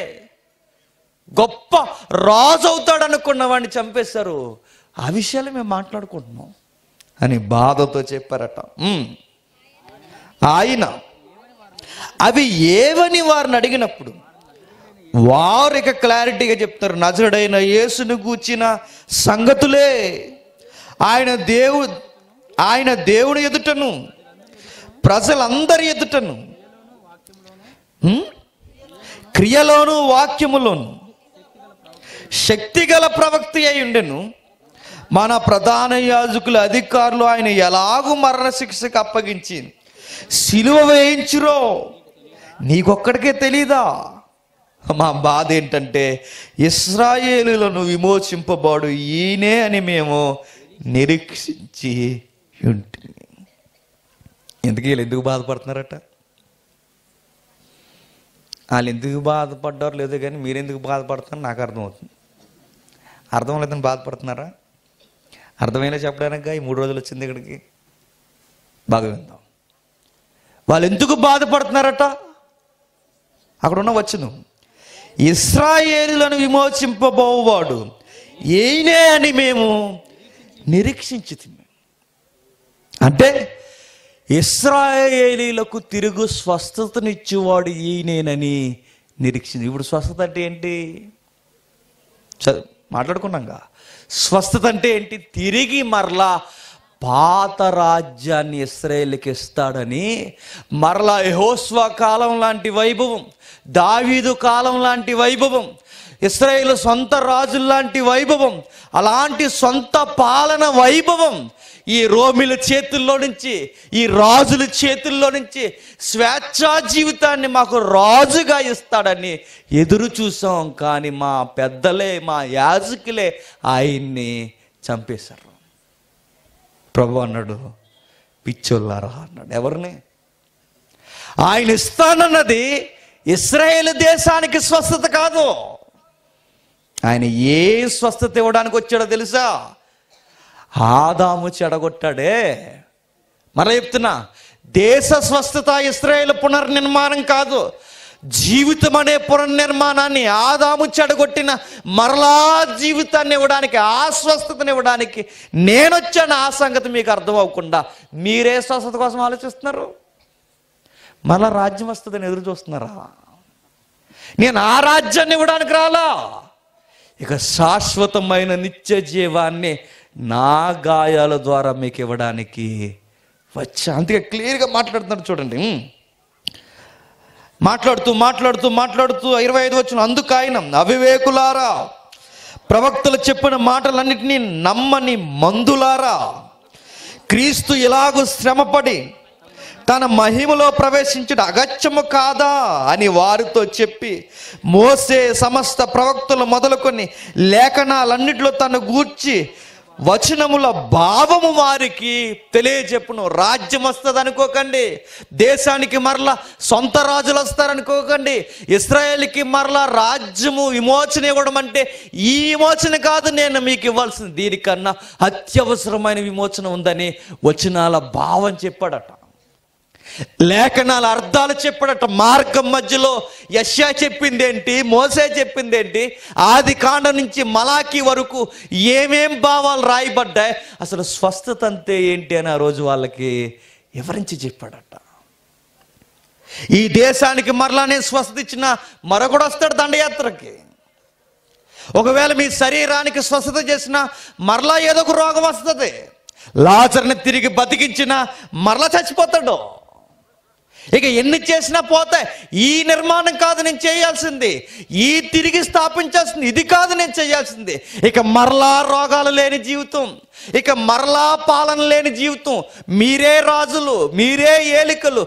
గొప్ప రాజు అవుతాడు అనుకున్న వాడిని చంపేశారు ఆ విషయాలు మేము మాట్లాడుకుంటున్నాం అని బాధతో చెప్పారట ఆయన అవి ఏవని వారిని అడిగినప్పుడు వారు ఇక క్లారిటీగా చెప్తారు నజరుడైన యేసును గూర్చిన సంగతులే ఆయన దేవు ఆయన దేవుడు ఎదుటను ప్రజలందరి ఎదుటను క్రియలోను వాక్యములోను శక్తిగల ప్రవక్తి అయి ఉండెను మన ప్రధాన యాజకులు అధికారులు ఆయన ఎలాగూ మరణశిక్షకు అప్పగించింది సిలువ వేయించురో నీకొక్కడికే తెలీదా మా బాధ ఏంటంటే ఇస్రాయేలులను విమోచింపబాడు ఈయనే అని మేము నిరీక్షించి ఉంటుంది ఎందుకు వీళ్ళు ఎందుకు బాధపడుతున్నారట వాళ్ళు ఎందుకు బాధపడ్డారు లేదు కానీ మీరు ఎందుకు బాధపడుతున్నారు నాకు అర్థమవుతుంది అర్థం లేదని బాధపడుతున్నారా అర్థమైనా చెప్పడానికి ఈ మూడు రోజులు వచ్చింది ఇక్కడికి బాగా విందాం వాళ్ళు ఎందుకు బాధపడుతున్నారట అక్కడ ఉన్న వచ్చింది ఇస్రాయేలులను విమోచింపబోవాడు ఈయనే అని మేము నిరీక్షించి అంటే ఇస్రాయేలీలకు తిరుగు స్వస్థతనిచ్చేవాడు ఈయనేనని నిరీక్షించి ఇప్పుడు స్వస్థత అంటే ఏంటి చదువు మాట్లాడుకున్నాంగా స్వస్థత అంటే ఏంటి తిరిగి మరలా పాత రాజ్యాన్ని ఇస్రాయేల్కి ఇస్తాడని మరలా యహోస్వ కాలం లాంటి వైభవం దావీదు కాలం లాంటి వైభవం ఇస్రాయేల్ సొంత లాంటి వైభవం అలాంటి సొంత పాలన వైభవం ఈ రోమిల చేతుల్లో నుంచి ఈ రాజుల చేతుల్లో నుంచి స్వేచ్ఛా జీవితాన్ని మాకు రాజుగా ఇస్తాడని ఎదురు చూసాం కానీ మా పెద్దలే మా యాజకులే ఆయన్ని చంపేశారు ప్రభు అన్నాడు పిచ్చోళ్ళారా అన్నాడు ఎవరిని ఆయన ఇస్తానన్నది ఇస్రాయేల్ దేశానికి స్వస్థత కాదు ఆయన ఏ స్వస్థత ఇవ్వడానికి వచ్చాడో తెలుసా ఆదాము చెడగొట్టాడే మరలా చెప్తున్నా దేశ స్వస్థత ఇస్రాయేల్ పునర్నిర్మాణం కాదు జీవితం అనే పునర్నిర్మాణాన్ని ఆదాము చెడగొట్టిన మరలా జీవితాన్ని ఇవ్వడానికి ఆ స్వస్థతని ఇవ్వడానికి నేనొచ్చాను ఆ సంగతి మీకు అర్థం అవ్వకుండా మీరే స్వస్థత కోసం ఆలోచిస్తున్నారు మరలా రాజ్యం వస్తుందని ఎదురు చూస్తున్నారా నేను ఆ రాజ్యాన్ని ఇవ్వడానికి రాలా ఇక శాశ్వతమైన నిత్య జీవాన్ని నా గాయాల ద్వారా మీకు ఇవ్వడానికి వచ్చా అందుకే క్లియర్గా మాట్లాడుతున్నారు చూడండి మాట్లాడుతూ మాట్లాడుతూ మాట్లాడుతూ ఇరవై ఐదు వచ్చిన అందుకు ఆయన అవివేకులారా ప్రవక్తలు చెప్పిన మాటలన్నింటినీ నమ్మని మందులారా క్రీస్తు ఇలాగూ శ్రమపడి తన మహిమలో ప్రవేశించడం అగత్యము కాదా అని వారితో చెప్పి మోసే సమస్త ప్రవక్తలు మొదలుకొని లేఖనాలన్నింటిలో తను గూర్చి వచనముల భావము వారికి తెలియజెప్పును రాజ్యం వస్తుంది అనుకోకండి దేశానికి మరలా సొంత రాజులు వస్తారనుకోకండి ఇస్రాయేల్కి మరలా రాజ్యము విమోచన ఇవ్వడం అంటే ఈ విమోచన కాదు నేను మీకు ఇవ్వాల్సింది దీనికన్నా అత్యవసరమైన విమోచన ఉందని వచనాల భావం చెప్పాడట లేఖనాల అర్థాలు చెప్పడట మార్గం మధ్యలో యశ్యా చెప్పిందేంటి మోసే చెప్పిందేంటి ఆది కాండ నుంచి మలాకి వరకు ఏమేం భావాలు రాయబడ్డాయి అసలు స్వస్థత అంతే ఏంటి అని ఆ రోజు వాళ్ళకి వివరించి చెప్పాడట ఈ దేశానికి మరలానే స్వస్థత ఇచ్చిన మరొకడు వస్తాడు దండయాత్రకి ఒకవేళ మీ శరీరానికి స్వస్థత చేసిన మరలా ఏదో ఒక రోగం వస్తుంది లాచర్ని తిరిగి బతికించిన మరలా చచ్చిపోతాడు ఇక ఎన్ని చేసినా పోతే ఈ నిర్మాణం కాదు నేను చేయాల్సింది ఈ తిరిగి స్థాపించాల్సింది ఇది కాదు నేను చేయాల్సింది ఇక మరలా రోగాలు లేని జీవితం ఇక మరలా పాలన లేని జీవితం మీరే రాజులు మీరే ఏలికలు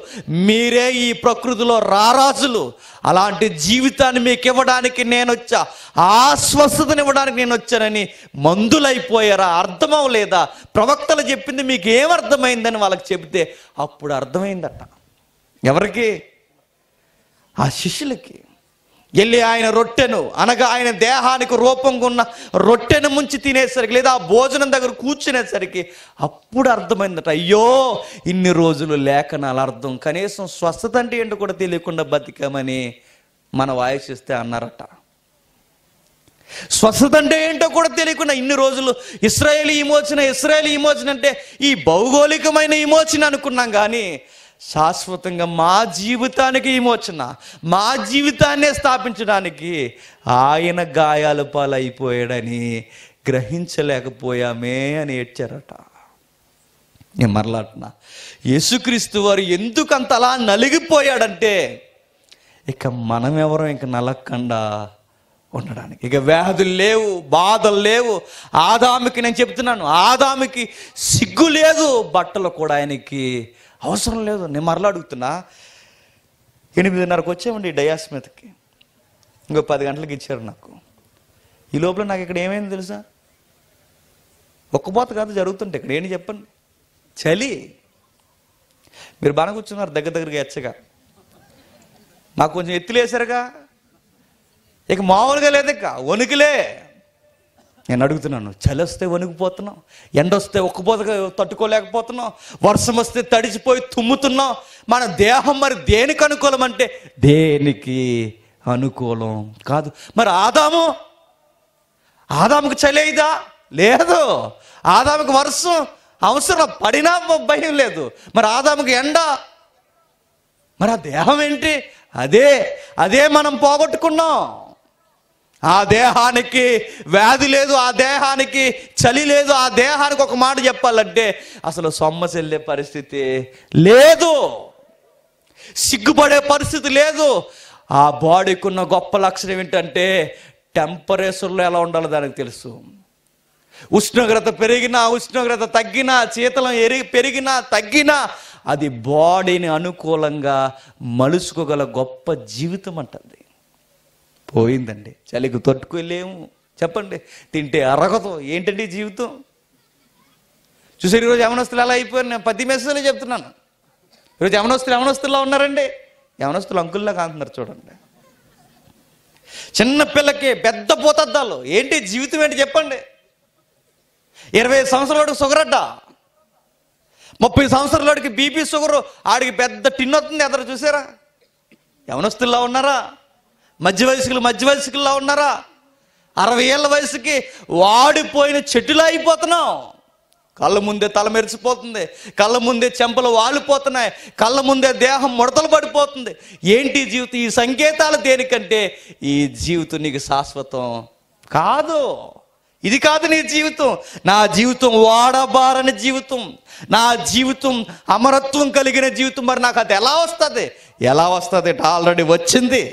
మీరే ఈ ప్రకృతిలో రారాజులు అలాంటి జీవితాన్ని మీకు ఇవ్వడానికి నేను వచ్చా ఆ ఇవ్వడానికి నేను వచ్చానని మందులైపోయారా అర్థమవలేదా ప్రవక్తలు చెప్పింది మీకు ఏమర్థమైందని వాళ్ళకి చెబితే అప్పుడు అర్థమైందట ఎవరికి ఆ శిష్యులకి వెళ్ళి ఆయన రొట్టెను అనగా ఆయన దేహానికి రూపంగా ఉన్న రొట్టెను ముంచి తినేసరికి లేదా ఆ భోజనం దగ్గర కూర్చునేసరికి అప్పుడు అర్థమైందట అయ్యో ఇన్ని రోజులు లేఖనాలు అర్థం కనీసం స్వస్థత అంటే ఏంటో కూడా తెలియకుండా బతికామని మన ఇస్తే అన్నారట స్వస్థత అంటే ఏంటో కూడా తెలియకుండా ఇన్ని రోజులు ఇస్రాయేలీ విమోచన ఇస్రాయేలీ విమోచన అంటే ఈ భౌగోళికమైన విమోచన అనుకున్నాం కానీ శాశ్వతంగా మా జీవితానికి విమోచన మా జీవితాన్నే స్థాపించడానికి ఆయన గాయాల పాలైపోయాడని గ్రహించలేకపోయామే అని ఏడ్చారట నేను మరలాడుతున్నా యేసుక్రీస్తు వారు ఎందుకు అంత అలా నలిగిపోయాడంటే ఇక మనం ఎవరో ఇంక నలక్కండా ఉండడానికి ఇక వ్యాధులు లేవు బాధలు లేవు ఆదామికి నేను చెప్తున్నాను ఆదామికి సిగ్గు లేదు బట్టలు కూడా ఆయనకి అవసరం లేదు నేను మరలా అడుగుతున్నా ఎనిమిదిన్నరకు వచ్చామండి డయాస్ మీదకి ఇంకో పది గంటలకు ఇచ్చారు నాకు ఈ లోపల నాకు ఇక్కడ ఏమైంది తెలుసా పోత కాదు జరుగుతుంటే ఇక్కడ ఏంటి చెప్పండి చలి మీరు బాగా కూర్చున్నారు దగ్గర దగ్గరగా ఎచ్చగా నాకు కొంచెం ఎత్తులేసారుగా ఇక మామూలుగా లేదక్క వణుకులే నేను అడుగుతున్నాను చలి వస్తే వణిగిపోతున్నాం ఎండ వస్తే ఒక్కబోతగా తట్టుకోలేకపోతున్నాం వర్షం వస్తే తడిచిపోయి తుమ్ముతున్నాం మన దేహం మరి దేనికి అనుకూలం అంటే దేనికి అనుకూలం కాదు మరి ఆదాము ఆదాముకు చలేదా లేదు ఆదాముకు వర్షం అవసరం పడినా భయం లేదు మరి ఆదాముకు ఎండ మరి ఆ దేహం ఏంటి అదే అదే మనం పోగొట్టుకున్నాం ఆ దేహానికి వ్యాధి లేదు ఆ దేహానికి చలి లేదు ఆ దేహానికి ఒక మాట చెప్పాలంటే అసలు సొమ్మ చెల్లే పరిస్థితి లేదు సిగ్గుపడే పరిస్థితి లేదు ఆ బాడీకి ఉన్న గొప్ప లక్షణం ఏంటంటే టెంపరేచర్లో ఎలా ఉండాలో దానికి తెలుసు ఉష్ణోగ్రత పెరిగినా ఉష్ణోగ్రత తగ్గినా శీతలం ఎరిగి పెరిగినా తగ్గినా అది బాడీని అనుకూలంగా మలుసుకోగల గొప్ప జీవితం అంటుంది పోయిందండి చలికి తట్టుకోలేము చెప్పండి తింటే అరగదు ఏంటండి జీవితం చూసారు ఈరోజు యమనస్తులు అలా అయిపోయారు నేను పది మెసేజ్లో చెప్తున్నాను ఈరోజు యమనస్తులు యవనస్తుల్లో ఉన్నారండి యవనస్తులు అంకుల్లా కాంటున్నారు చూడండి చిన్న పిల్లకి పెద్ద పోతద్దాలు ఏంటి జీవితం ఏంటి చెప్పండి ఇరవై సంవత్సరాలకు షుగర్ అడ్డ ముప్పై వాడికి బీపీ షుగరు ఆడికి పెద్ద టిన్ వస్తుంది ఎదరు చూసారా యమనస్తుల్లో ఉన్నారా మధ్య వయసుకులు మధ్య వయసుకుల్లో ఉన్నారా అరవై ఏళ్ళ వయసుకి వాడిపోయిన చెట్టులా అయిపోతున్నాం కళ్ళ ముందే తల మెరిచిపోతుంది కళ్ళ ముందే చెంపలు వాలిపోతున్నాయి కళ్ళ ముందే దేహం ముడతలు పడిపోతుంది ఏంటి జీవితం ఈ సంకేతాలు దేనికంటే ఈ జీవితం నీకు శాశ్వతం కాదు ఇది కాదు నీ జీవితం నా జీవితం వాడబారని జీవితం నా జీవితం అమరత్వం కలిగిన జీవితం మరి నాకు అది ఎలా వస్తుంది ఎలా వస్తుంది ఆల్రెడీ వచ్చింది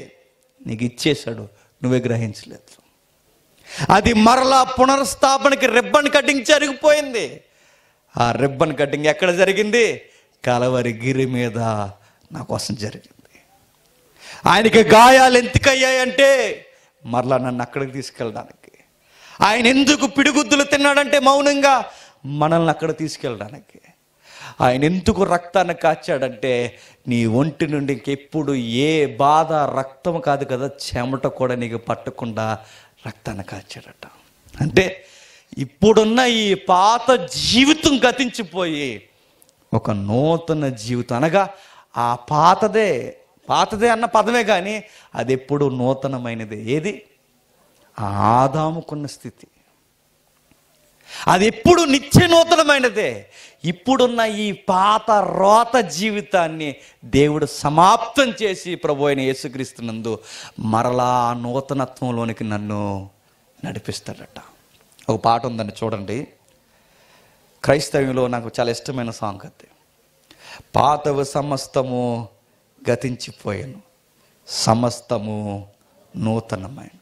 నీకు ఇచ్చేశాడు నువ్వే గ్రహించలేదు అది మరలా పునర్స్థాపనకి రిబ్బన్ కటింగ్ జరిగిపోయింది ఆ రిబ్బన్ కటింగ్ ఎక్కడ జరిగింది కలవరి గిరి మీద నా కోసం జరిగింది ఆయనకి గాయాలు ఎందుకయ్యాయంటే మరలా నన్ను అక్కడికి తీసుకెళ్ళడానికి ఆయన ఎందుకు పిడిగుద్దులు తిన్నాడంటే మౌనంగా మనల్ని అక్కడ తీసుకెళ్ళడానికి ఆయన ఎందుకు రక్తాన్ని కాచాడంటే నీ ఒంటి నుండి ఇంకెప్పుడు ఏ బాధ రక్తం కాదు కదా చెమట కూడా నీకు పట్టకుండా రక్తాన్ని కాచాడట అంటే ఇప్పుడున్న ఈ పాత జీవితం గతించిపోయి ఒక నూతన జీవితం అనగా ఆ పాతదే పాతదే అన్న పదమే కానీ అది ఎప్పుడు నూతనమైనది ఏది ఆదాముకున్న స్థితి అది ఎప్పుడు నిత్య నూతనమైనదే ఇప్పుడున్న ఈ పాత రోత జీవితాన్ని దేవుడు సమాప్తం చేసి ప్రభు అయిన యేసుక్రీస్తునందు మరలా నూతనత్వంలోనికి నన్ను నడిపిస్తాడట ఒక పాట ఉందండి చూడండి క్రైస్తవ్యంలో నాకు చాలా ఇష్టమైన సాంగ్ అది పాతవు సమస్తము గతించిపోయాను సమస్తము నూతనమైన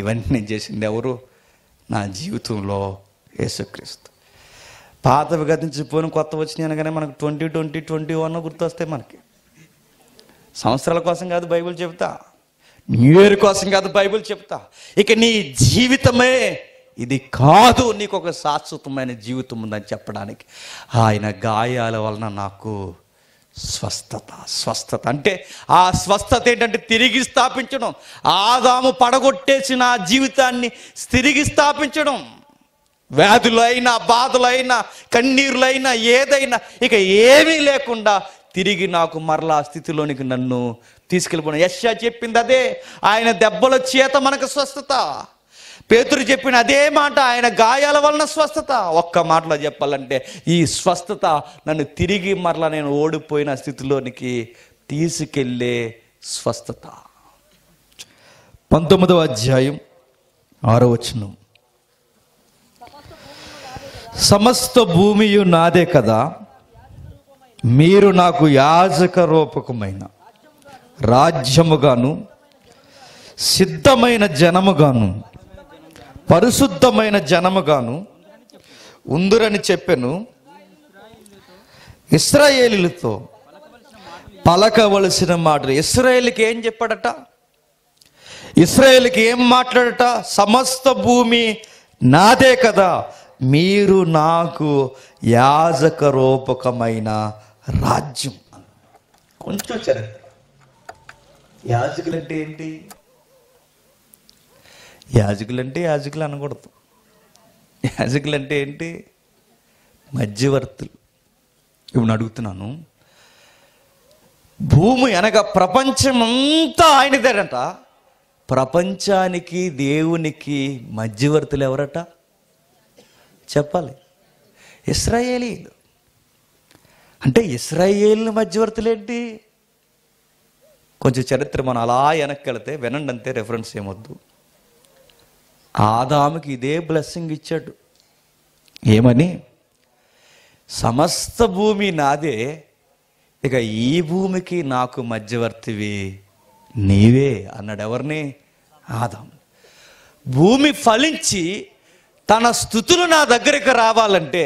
ఇవన్నీ నేను చేసింది ఎవరు నా జీవితంలో యేసుక్రీస్తు పాతవి గతించిపోయిన కొత్త వచ్చినాయి అనగానే మనకు ట్వంటీ ట్వంటీ ట్వంటీ వన్ గుర్తొస్తాయి మనకి సంవత్సరాల కోసం కాదు బైబిల్ చెప్తా న్యూ ఇయర్ కోసం కాదు బైబిల్ చెప్తా ఇక నీ జీవితమే ఇది కాదు నీకు ఒక శాశ్వతమైన జీవితం ఉందని చెప్పడానికి ఆయన గాయాల వలన నాకు స్వస్థత స్వస్థత అంటే ఆ స్వస్థత ఏంటంటే తిరిగి స్థాపించడం ఆదాము పడగొట్టేసిన జీవితాన్ని తిరిగి స్థాపించడం వ్యాధులైనా బాధలైనా కన్నీరులైనా ఏదైనా ఇక ఏమీ లేకుండా తిరిగి నాకు మరలా స్థితిలోనికి నన్ను తీసుకెళ్ళిపోయిన యశ చెప్పింది అదే ఆయన దెబ్బల చేత మనకు స్వస్థత పేతురు చెప్పిన అదే మాట ఆయన గాయాల వలన స్వస్థత ఒక్క మాటలో చెప్పాలంటే ఈ స్వస్థత నన్ను తిరిగి మరలా నేను ఓడిపోయిన స్థితిలోనికి తీసుకెళ్ళే స్వస్థత పంతొమ్మిదవ అధ్యాయం ఆరో వచనం సమస్త భూమియు నాదే కదా మీరు నాకు యాజక రూపకమైన రాజ్యముగాను సిద్ధమైన జనముగాను పరిశుద్ధమైన జనముగాను ఉందురని చెప్పాను ఇస్రాయేలీలతో పలకవలసిన మాటలు ఇస్రాయేల్కి ఏం చెప్పాడట ఇస్రాయేల్కి ఏం మాట్లాడట సమస్త భూమి నాదే కదా మీరు నాకు యాజక రూపకమైన రాజ్యం కొంచెం చరిత్ర యాజకులు అంటే ఏంటి యాజకులు అంటే యాజకులు అనకూడదు యాజకులు అంటే ఏంటి మధ్యవర్తులు ఇప్పుడు అడుగుతున్నాను భూమి అనగా ప్రపంచమంతా ఆయనదేనంట ప్రపంచానికి దేవునికి మధ్యవర్తులు ఎవరట చెప్పాలి ఇస్రాయేలీలు అంటే ఇస్రాయేల్ మధ్యవర్తులేంటి కొంచెం చరిత్ర మనం అలా వెనక్కి వినండి అంతే రెఫరెన్స్ ఏమొద్దు ఆదాముకి ఇదే బ్లెస్సింగ్ ఇచ్చాడు ఏమని సమస్త భూమి నాదే ఇక ఈ భూమికి నాకు మధ్యవర్తివి నీవే అన్నాడు ఎవరిని ఆదాం భూమి ఫలించి తన స్థుతులు నా దగ్గరికి రావాలంటే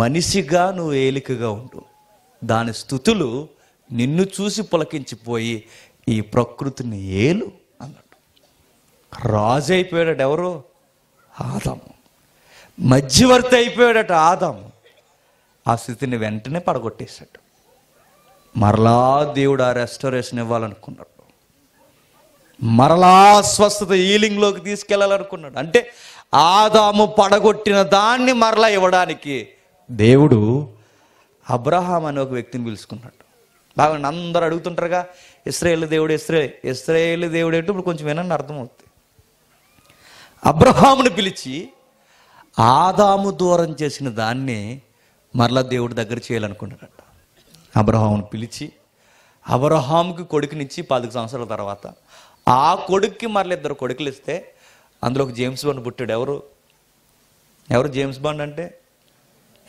మనిషిగా నువ్వు ఏలికగా ఉండు దాని స్థుతులు నిన్ను చూసి పులకించిపోయి ఈ ప్రకృతిని ఏలు అన్నాడు రాజు అయిపోయాడట ఎవరు ఆదాము మధ్యవర్తి అయిపోయాడట ఆదాము ఆ స్థితిని వెంటనే పడగొట్టేశాడు మరలా దేవుడు ఆ రెస్టరేషన్ ఇవ్వాలనుకున్నాడు మరలా స్వస్థత హీలింగ్లోకి తీసుకెళ్ళాలనుకున్నాడు అంటే ఆదాము పడగొట్టిన దాన్ని మరలా ఇవ్వడానికి దేవుడు అబ్రహాం అనే ఒక వ్యక్తిని పిలుచుకున్నాడు బాగా అందరూ అడుగుతుంటారుగా ఇస్రాయేల్ దేవుడు ఇస్రాయల్ ఇస్రాయేల్ దేవుడు అంటే ఇప్పుడు కొంచెం వినండి అర్థమవుతుంది అబ్రహామును పిలిచి ఆదాము దూరం చేసిన దాన్ని మరలా దేవుడి దగ్గర చేయాలనుకున్నాడట అబ్రహామును పిలిచి అబ్రహాంకి కొడుకునిచ్చి పది సంవత్సరాల తర్వాత ఆ కొడుక్కి మరల ఇద్దరు కొడుకులు ఇస్తే అందులో ఒక జేమ్స్ బాండ్ పుట్టాడు ఎవరు ఎవరు జేమ్స్ బాండ్ అంటే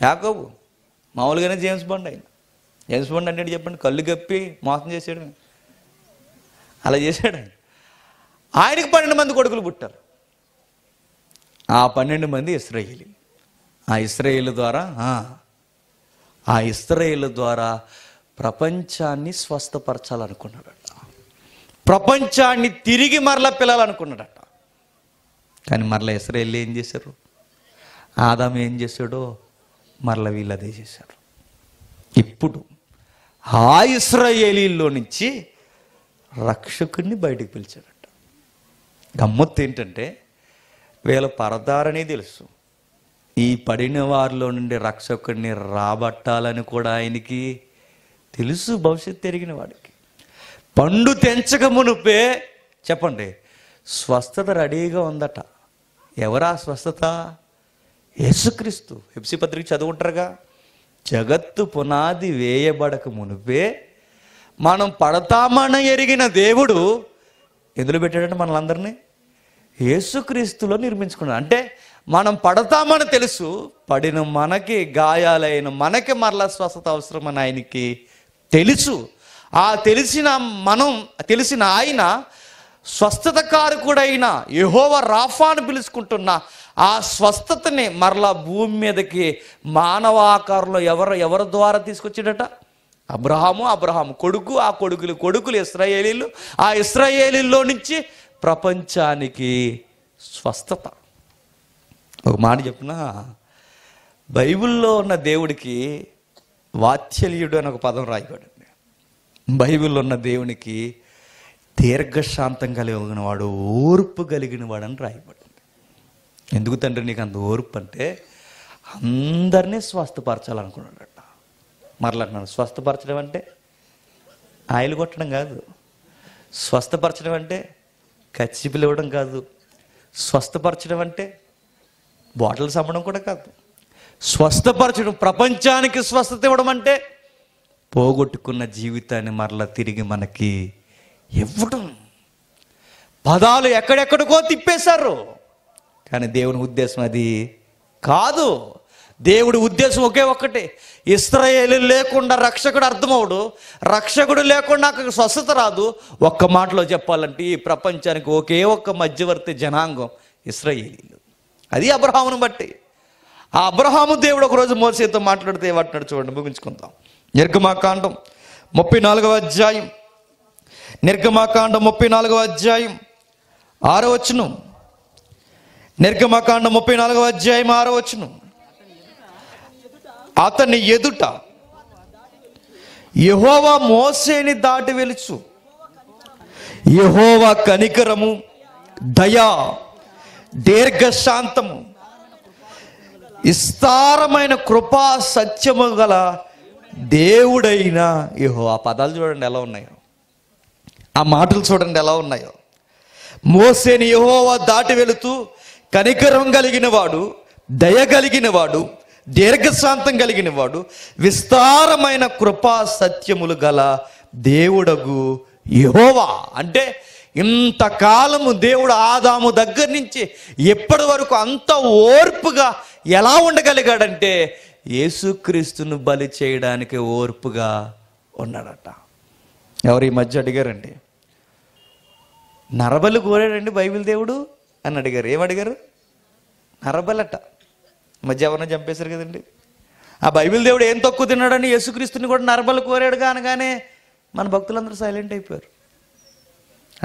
యాకోబు మామూలుగానే జేమ్స్ బాండ్ ఆయన జేమ్స్ బాండ్ అంటే చెప్పండి కళ్ళు కప్పి మోసం చేశాడు అలా చేశాడు ఆయన ఆయనకు పన్నెండు మంది కొడుకులు పుట్టారు ఆ పన్నెండు మంది ఇస్రాయిలీ ఆ ఇస్రాయిల్ ద్వారా ఆ ఇస్రాయిల్ ద్వారా ప్రపంచాన్ని స్వస్థపరచాలనుకున్నాడట ప్రపంచాన్ని తిరిగి మరలా పిల్లాలనుకున్నాడట కానీ మరలా ఇస్రాయల్ ఏం చేశారు ఆదాం ఏం చేశాడో మరల వీళ్ళు అదే చేశారు ఇప్పుడు ఆ ఇస్రాయేలీల్లో నుంచి రక్షకుడిని బయటికి పిలిచాడట గమ్మత్తు ఏంటంటే వీళ్ళ పరదారని తెలుసు ఈ పడిన వారిలో నుండి రక్షకుడిని రాబట్టాలని కూడా ఆయనకి తెలుసు భవిష్యత్తు తిరిగిన వాడికి పండు తెంచక మునుపే చెప్పండి స్వస్థత రెడీగా ఉందట ఎవరా స్వస్థత యేసుక్రీస్తు ఎప్సీ పత్రిక చదువుంటారుగా జగత్తు పునాది వేయబడక మునిపే మనం పడతామని ఎరిగిన దేవుడు ఎందులో పెట్టాడంటే మనలందరినీ యేసుక్రీస్తులో నిర్మించుకున్నాడు అంటే మనం పడతామని తెలుసు పడిన మనకి గాయాలైన మనకి మరలా స్వస్థత అవసరమని ఆయనకి తెలుసు ఆ తెలిసిన మనం తెలిసిన ఆయన స్వస్థత కారకుడైన యహోవ రాఫా అని పిలుచుకుంటున్న ఆ స్వస్థతని మరలా భూమి మీదకి మానవాకారంలో ఎవరు ఎవరి ద్వారా తీసుకొచ్చాడట అబ్రహాము అబ్రహాము కొడుకు ఆ కొడుకులు కొడుకులు ఇస్రాయేలీలు ఆ ఇస్రాయేలీల్లో నుంచి ప్రపంచానికి స్వస్థత ఒక మాట చెప్పిన బైబిల్లో ఉన్న దేవుడికి వాత్సల్యుడు అని ఒక పదం రాయబడింది బైబిల్లో ఉన్న దేవునికి దీర్ఘశాంతం కలిగిన వాడు ఓర్పు కలిగిన వాడని రాయబడింది ఎందుకు తండ్రి నీకు అంత ఓర్పు అంటే అందరినీ స్వస్థపరచాలనుకున్నాడట మరల స్వస్థపరచడం అంటే ఆయిల్ కొట్టడం కాదు స్వస్థపరచడం అంటే కచ్చి పిలవడం కాదు స్వస్థపరచడం అంటే బాటిల్స్ అమ్మడం కూడా కాదు స్వస్థపరచడం ప్రపంచానికి స్వస్థత ఇవ్వడం అంటే పోగొట్టుకున్న జీవితాన్ని మరలా తిరిగి మనకి ఇవ్వడం పదాలు ఎక్కడెక్కడికో తిప్పేశారు కానీ దేవుని ఉద్దేశం అది కాదు దేవుడి ఉద్దేశం ఒకే ఒక్కటే ఇస్రాయేలు లేకుండా రక్షకుడు అర్థమవుడు రక్షకుడు లేకుండా అక్కడ స్వస్థత రాదు ఒక్క మాటలో చెప్పాలంటే ఈ ప్రపంచానికి ఒకే ఒక్క మధ్యవర్తి జనాంగం ఇస్రాయేలీలు అది అబ్రహామును బట్టి ఆ అబ్రహాము దేవుడు ఒకరోజు మోసేతో మాట్లాడితే ఏమంటున్నాడు చూడండి ముగించుకుందాం నిర్గమాకాండం ముప్పై నాలుగవ అధ్యాయం నిర్గమాకాండ ముప్పై నాలుగవ అధ్యాయం ఆరో వచ్చును నిర్గమాకాండ ముప్పై నాలుగవ అధ్యాయం ఆరో వచ్చును అతని ఎదుట యహోవా మోసేని దాటి వెలుచు యహోవా కనికరము దయా దీర్ఘశాంతము విస్తారమైన కృపా సత్యము గల దేవుడైన యహో ఆ పదాలు చూడండి ఎలా ఉన్నాయి ఆ మాటలు చూడండి ఎలా ఉన్నాయో మోసేని యహోవా దాటి వెళుతూ కనికరం కలిగిన వాడు దయ కలిగిన వాడు దీర్ఘశాంతం కలిగిన వాడు విస్తారమైన కృపా సత్యములు గల దేవుడగు యహోవా అంటే ఇంతకాలము దేవుడు ఆదాము దగ్గర నుంచి ఎప్పటి వరకు అంత ఓర్పుగా ఎలా ఉండగలిగాడంటే యేసుక్రీస్తును బలి చేయడానికి ఓర్పుగా ఉన్నాడట ఎవరు ఈ మధ్య అడిగారండి నరబలు కోరాడండి బైబిల్ దేవుడు అని అడిగారు ఏమడిగారు నరబలట మధ్య ఎవరన్నా చంపేశారు కదండి ఆ బైబిల్ దేవుడు ఏం తక్కువ తిన్నాడని యేసుక్రీస్తుని కూడా నరబలు కోరాడుగా అనగానే మన భక్తులందరూ సైలెంట్ అయిపోయారు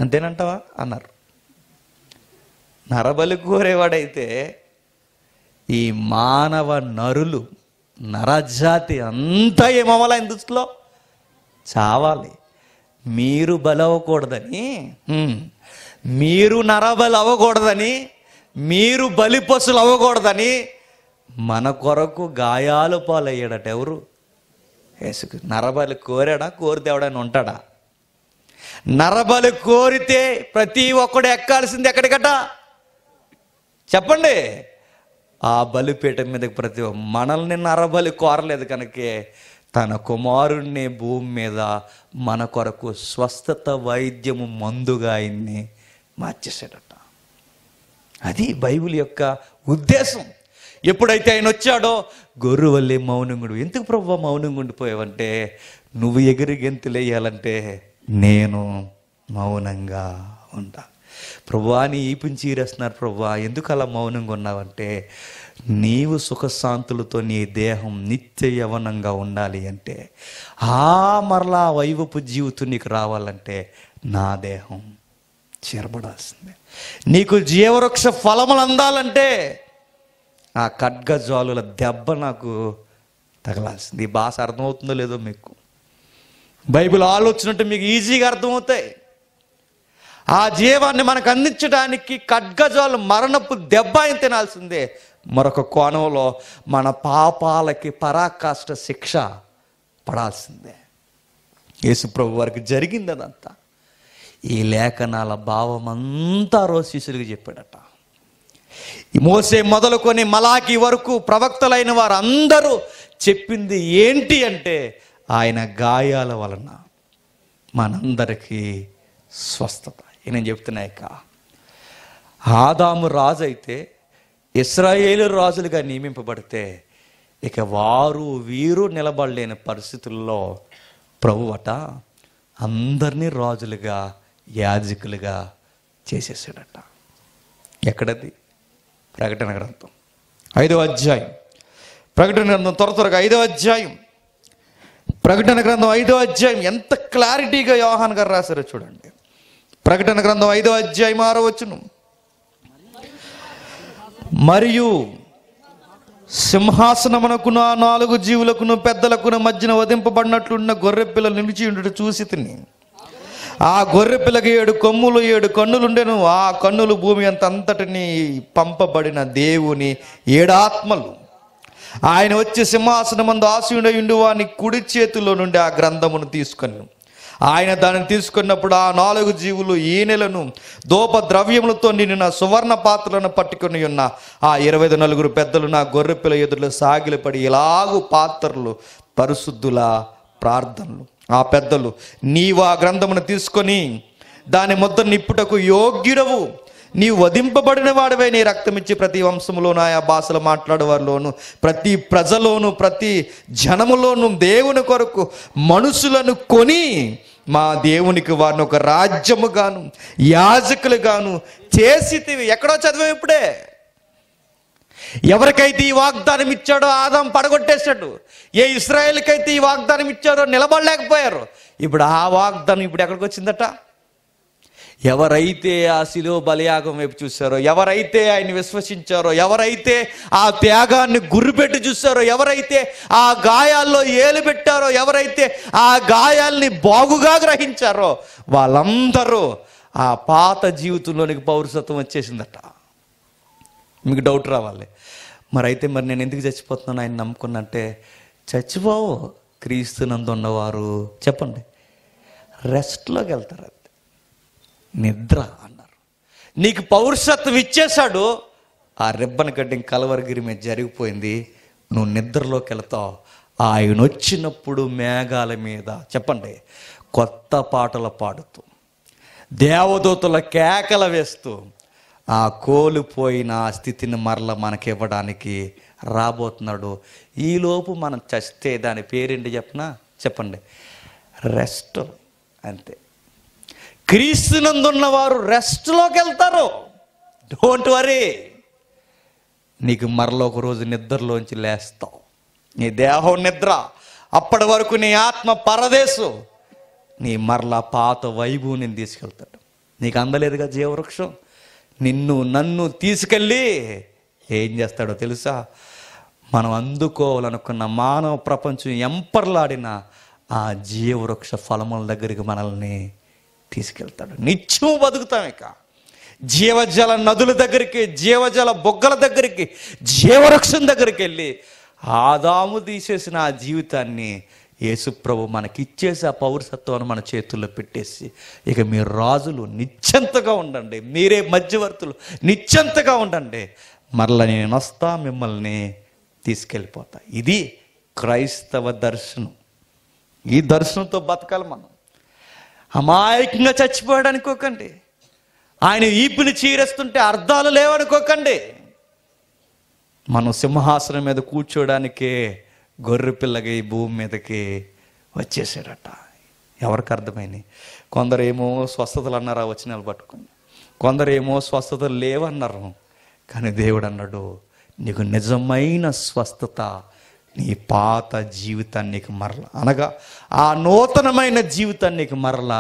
అంతేనంటావా అన్నారు నరబలు కోరేవాడైతే ఈ మానవ నరులు నరజాతి అంతా ఏమవ్వాలి ఆయన దృష్టిలో చావాలి మీరు బలవ్వకూడదని మీరు నరబలు అవ్వకూడదని మీరు బలి పశులు అవ్వకూడదని మన కొరకు గాయాలు పాలయ్యాడట ఎవరు యేసుకు నరబలి కోరాడా కోరితేవడని ఉంటాడా నరబలి కోరితే ప్రతి ఒక్కడు ఎక్కాల్సింది ఎక్కడికట చెప్పండి ఆ బలిపీఠం మీదకి ప్రతి మనల్ని నరబలి కోరలేదు కనుకే తన కుమారుణ్ణి భూమి మీద మన కొరకు స్వస్థత వైద్యము మందుగా ఆయన్ని మార్చేశాడట అది బైబిల్ యొక్క ఉద్దేశం ఎప్పుడైతే ఆయన వచ్చాడో గొర్రువల్లి మౌనంగుడు ఎందుకు ప్రభు మౌనంగా ఉండిపోయావంటే నువ్వు ఎగిరి గెంతులేయాలంటే నేను మౌనంగా ఉంటా అని ఈపించి ఈరేస్తున్నారు ప్రభు ఎందుకు అలా మౌనంగా ఉన్నావంటే నీవు సుఖశాంతులతో నీ దేహం నిత్య యవనంగా ఉండాలి అంటే ఆ మరలా వైవపు జీవితం నీకు రావాలంటే నా దేహం చేరబడాల్సిందే నీకు జీవవృక్ష ఫలములు అందాలంటే ఆ ఖడ్గజ్వాలుల దెబ్బ నాకు తగలాల్సింది ఈ భాష అర్థమవుతుందో లేదో మీకు బైబిల్ ఆలోచన మీకు ఈజీగా అర్థమవుతాయి ఆ జీవాన్ని మనకు అందించడానికి ఖడ్గజాలు మరణపు దెబ్బ ఆయన తినాల్సిందే మరొక కోణంలో మన పాపాలకి పరాకాష్ట శిక్ష పడాల్సిందే యేసుప్రభు వారికి జరిగింది అదంతా ఈ లేఖనాల భావం రోజు శిష్యులకు చెప్పాడట మోసే మొదలుకొని మలాకి వరకు ప్రవక్తలైన వారు అందరూ చెప్పింది ఏంటి అంటే ఆయన గాయాల వలన మనందరికీ స్వస్థత నేను చెప్తున్నాయి ఆదాము రాజు అయితే ఇస్రాయేలు రాజులుగా నియమింపబడితే ఇక వారు వీరు నిలబడలేని పరిస్థితుల్లో ప్రభువట అందరినీ రాజులుగా యాజకులుగా చేసేసాడట ఎక్కడది ప్రకటన గ్రంథం ఐదో అధ్యాయం ప్రకటన గ్రంథం త్వర త్వరగా ఐదో అధ్యాయం ప్రకటన గ్రంథం ఐదో అధ్యాయం ఎంత క్లారిటీగా యోహాన్ గారు రాశారో చూడండి ప్రకటన గ్రంథం ఐదో అధ్యాయం ఆరవచ్చును మరియు సింహాసనమునకున నాలుగు జీవులకును పెద్దలకు మధ్యన వధింపబడినట్లున్న గొర్రెపిల్ల నిలిచి ఉండుట చూసి తిని ఆ గొర్రెపిల్లకి ఏడు కొమ్ములు ఏడు కన్నులుండెను ఆ కన్నులు భూమి అంత అంతటిని పంపబడిన దేవుని ఏడాత్మలు ఆయన వచ్చి సింహాసనమందు ఆశయుడయుండు వాని కుడి చేతిలో నుండి ఆ గ్రంథమును తీసుకొని ఆయన దాన్ని తీసుకున్నప్పుడు ఆ నాలుగు జీవులు ఈనెలను దోప ద్రవ్యములతో నిన్న సువర్ణ పాత్రలను పట్టుకుని ఉన్న ఆ ఇరవై నలుగురు పెద్దలు నా గొర్రెపిల్ల ఎదురులో సాగిలపడి ఇలాగూ పాత్రలు పరిశుద్ధుల ప్రార్థనలు ఆ పెద్దలు నీవు ఆ గ్రంథమును తీసుకొని దాని ముద్ద నిప్పుటకు యోగ్యుడవు నీవు వధింపబడిన వాడివై నీ రక్తమిచ్చి ప్రతి వంశములోను ఆయా భాషలు మాట్లాడేవారిలోను ప్రతి ప్రజలోను ప్రతి జనములోను దేవుని కొరకు మనుషులను కొని మా దేవునికి వారిని ఒక రాజ్యముగాను యాజకులుగాను చేసి ఎక్కడో చదివా ఇప్పుడే ఎవరికైతే ఈ వాగ్దానం ఇచ్చాడో ఆదాం పడగొట్టేశాడు ఏ ఇస్రాయేల్కైతే ఈ వాగ్దానం ఇచ్చాడో నిలబడలేకపోయారు ఇప్పుడు ఆ వాగ్దానం ఇప్పుడు ఎక్కడికి వచ్చిందట ఎవరైతే ఆ శిలో బలయాగం వైపు చూశారో ఎవరైతే ఆయన విశ్వసించారో ఎవరైతే ఆ త్యాగాన్ని గుర్రుపెట్టి చూశారో ఎవరైతే ఆ గాయాల్లో ఏలు పెట్టారో ఎవరైతే ఆ గాయాల్ని బాగుగా గ్రహించారో వాళ్ళందరూ ఆ పాత జీవితంలోనికి పౌరసత్వం వచ్చేసిందట మీకు డౌట్ రావాలి మరి అయితే మరి నేను ఎందుకు చచ్చిపోతున్నాను ఆయన నమ్ముకున్నంటే చచ్చిపోవు క్రీస్తునందు ఉన్నవారు చెప్పండి రెస్ట్లోకి వెళ్తారు నిద్ర అన్నారు నీకు పౌరుషత్వం ఇచ్చేశాడు ఆ రిబ్బన్ కట్టింగ్ కలవరగిరి మీద జరిగిపోయింది నువ్వు నిద్రలోకి వెళతావు ఆయన వచ్చినప్పుడు మేఘాల మీద చెప్పండి కొత్త పాటలు పాడుతూ దేవదూతల కేకల వేస్తూ ఆ కోల్పోయిన స్థితిని మరల మనకివ్వడానికి రాబోతున్నాడు ఈలోపు మనం చస్తే దాని పేరేంటి చెప్పనా చెప్పండి రెస్ట్ అంతే క్రీస్తునందున్న వారు రెస్ట్లోకి వెళ్తారు డోంట్ వరీ నీకు మరలో ఒక రోజు నిద్రలోంచి లేస్తావు నీ దేహం నిద్ర అప్పటి వరకు నీ ఆత్మ పరదేశు నీ మరలా పాత వైభవం నేను తీసుకెళ్తాడు నీకు అందలేదుగా జీవవృక్షం నిన్ను నన్ను తీసుకెళ్ళి ఏం చేస్తాడో తెలుసా మనం అందుకోవాలనుకున్న మానవ ప్రపంచం ఎంపర్లాడిన ఆ జీవవృక్ష ఫలముల దగ్గరికి మనల్ని తీసుకెళ్తాడు నిత్యం బతుకుతాం ఇక జీవజల నదుల దగ్గరికి జీవజల బొగ్గల దగ్గరికి జీవవృక్షం దగ్గరికి వెళ్ళి ఆదాము తీసేసిన ఆ జీవితాన్ని యేసుప్రభు మనకిచ్చేసి ఆ పౌరసత్వాన్ని మన చేతుల్లో పెట్టేసి ఇక మీ రాజులు నిత్యంతగా ఉండండి మీరే మధ్యవర్తులు నిత్యంతగా ఉండండి మరలా నేను వస్తా మిమ్మల్ని తీసుకెళ్ళిపోతా ఇది క్రైస్తవ దర్శనం ఈ దర్శనంతో బతకాలి మనం అమాయకంగా చచ్చిపోయాడు అనుకోకండి ఆయన ఈపుని చీరేస్తుంటే అర్థాలు లేవనుకోకండి మనం సింహాసనం మీద కూర్చోడానికే గొర్రెపిల్లగా ఈ భూమి మీదకి వచ్చేసాడట ఎవరికి అర్థమైంది కొందరేమో స్వస్థతలు అన్నారా వచ్చినాలు పట్టుకుని కొందరేమో స్వస్థతలు లేవన్నారు కానీ దేవుడు అన్నాడు నీకు నిజమైన స్వస్థత నీ పాత జీవితానికి మరల అనగా ఆ నూతనమైన జీవితానికి మరల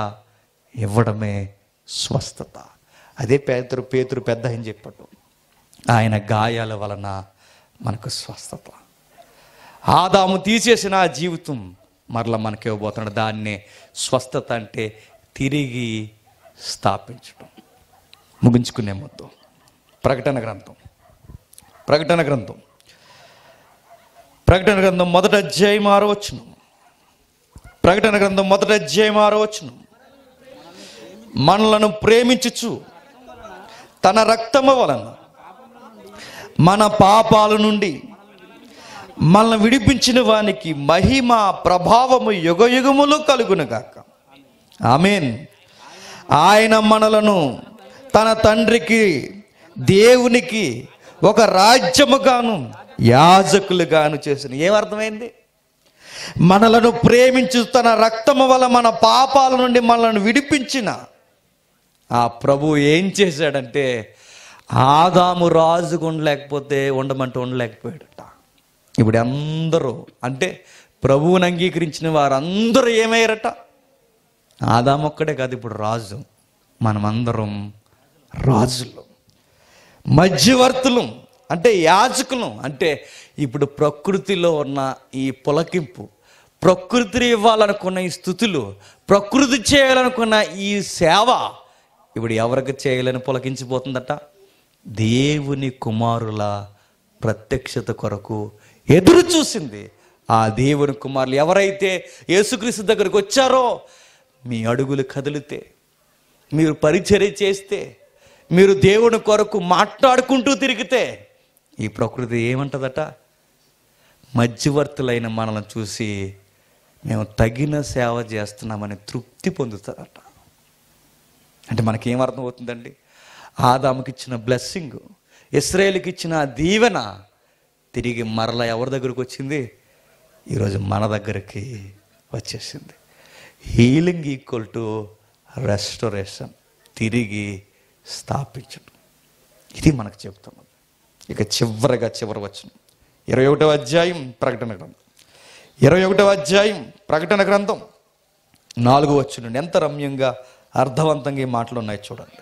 ఇవ్వడమే స్వస్థత అదే పేతురు పేతురు పెద్ద అని చెప్పట్టు ఆయన గాయాల వలన మనకు స్వస్థత ఆదాము తీసేసిన ఆ జీవితం మరల మనకి ఇవ్వబోతున్నాడు దాన్నే స్వస్థత అంటే తిరిగి స్థాపించడం ముగించుకునే ముద్దు ప్రకటన గ్రంథం ప్రకటన గ్రంథం ప్రకటన గ్రంథం మొదట అధ్యాయం ఆరవచ్చును ప్రకటన గ్రంథం మొదట అధ్యాయం ఆరవచ్చును మనలను ప్రేమించుచు తన రక్తము వలన మన పాపాల నుండి మనల్ని విడిపించిన వానికి మహిమ ప్రభావము యుగయుగములు కలుగునుగాక ఆమెన్ ఆయన మనలను తన తండ్రికి దేవునికి ఒక రాజ్యముగాను యాజకులుగాను చేసిన ఏమర్థమైంది మనలను ప్రేమించు తన రక్తము వల్ల మన పాపాల నుండి మనల్ని విడిపించిన ఆ ప్రభు ఏం చేశాడంటే ఆదాము రాజుకు ఉండలేకపోతే ఉండమంటే ఉండలేకపోయాడట ఇప్పుడు అందరూ అంటే ప్రభువుని అంగీకరించిన వారందరూ ఏమయ్యారట ఆదాము ఒక్కడే కాదు ఇప్పుడు రాజు మనమందరం రాజులు మధ్యవర్తులం అంటే యాజకులం అంటే ఇప్పుడు ప్రకృతిలో ఉన్న ఈ పులకింపు ప్రకృతిని ఇవ్వాలనుకున్న ఈ స్థుతులు ప్రకృతి చేయాలనుకున్న ఈ సేవ ఇప్పుడు ఎవరికి చేయలేని పులకించిపోతుందట దేవుని కుమారుల ప్రత్యక్షత కొరకు ఎదురు చూసింది ఆ దేవుని కుమారులు ఎవరైతే యేసుక్రీస్తు దగ్గరికి వచ్చారో మీ అడుగులు కదిలితే మీరు పరిచర్య చేస్తే మీరు దేవుని కొరకు మాట్లాడుకుంటూ తిరిగితే ఈ ప్రకృతి ఏమంటుందట మధ్యవర్తులైన మనల్ని చూసి మేము తగిన సేవ చేస్తున్నామని తృప్తి పొందుతుందట అంటే మనకేం అర్థమవుతుందండి అవుతుందండి ఆదాముకి ఇచ్చిన బ్లెస్సింగ్ ఇస్రాయేల్కి ఇచ్చిన దీవెన తిరిగి మరల ఎవరి దగ్గరకు వచ్చింది ఈరోజు మన దగ్గరికి వచ్చేసింది హీలింగ్ ఈక్వల్ టు రెస్టొరేషన్ తిరిగి స్థాపించడం ఇది మనకు చెప్తున్నాం ఇక చివరగా చివరి వచ్చును ఇరవై ఒకటవ అధ్యాయం ప్రకటన గ్రంథం ఇరవై ఒకటవ అధ్యాయం ప్రకటన గ్రంథం నాలుగు వచ్చును ఎంత రమ్యంగా అర్థవంతంగా మాటలు ఉన్నాయి చూడండి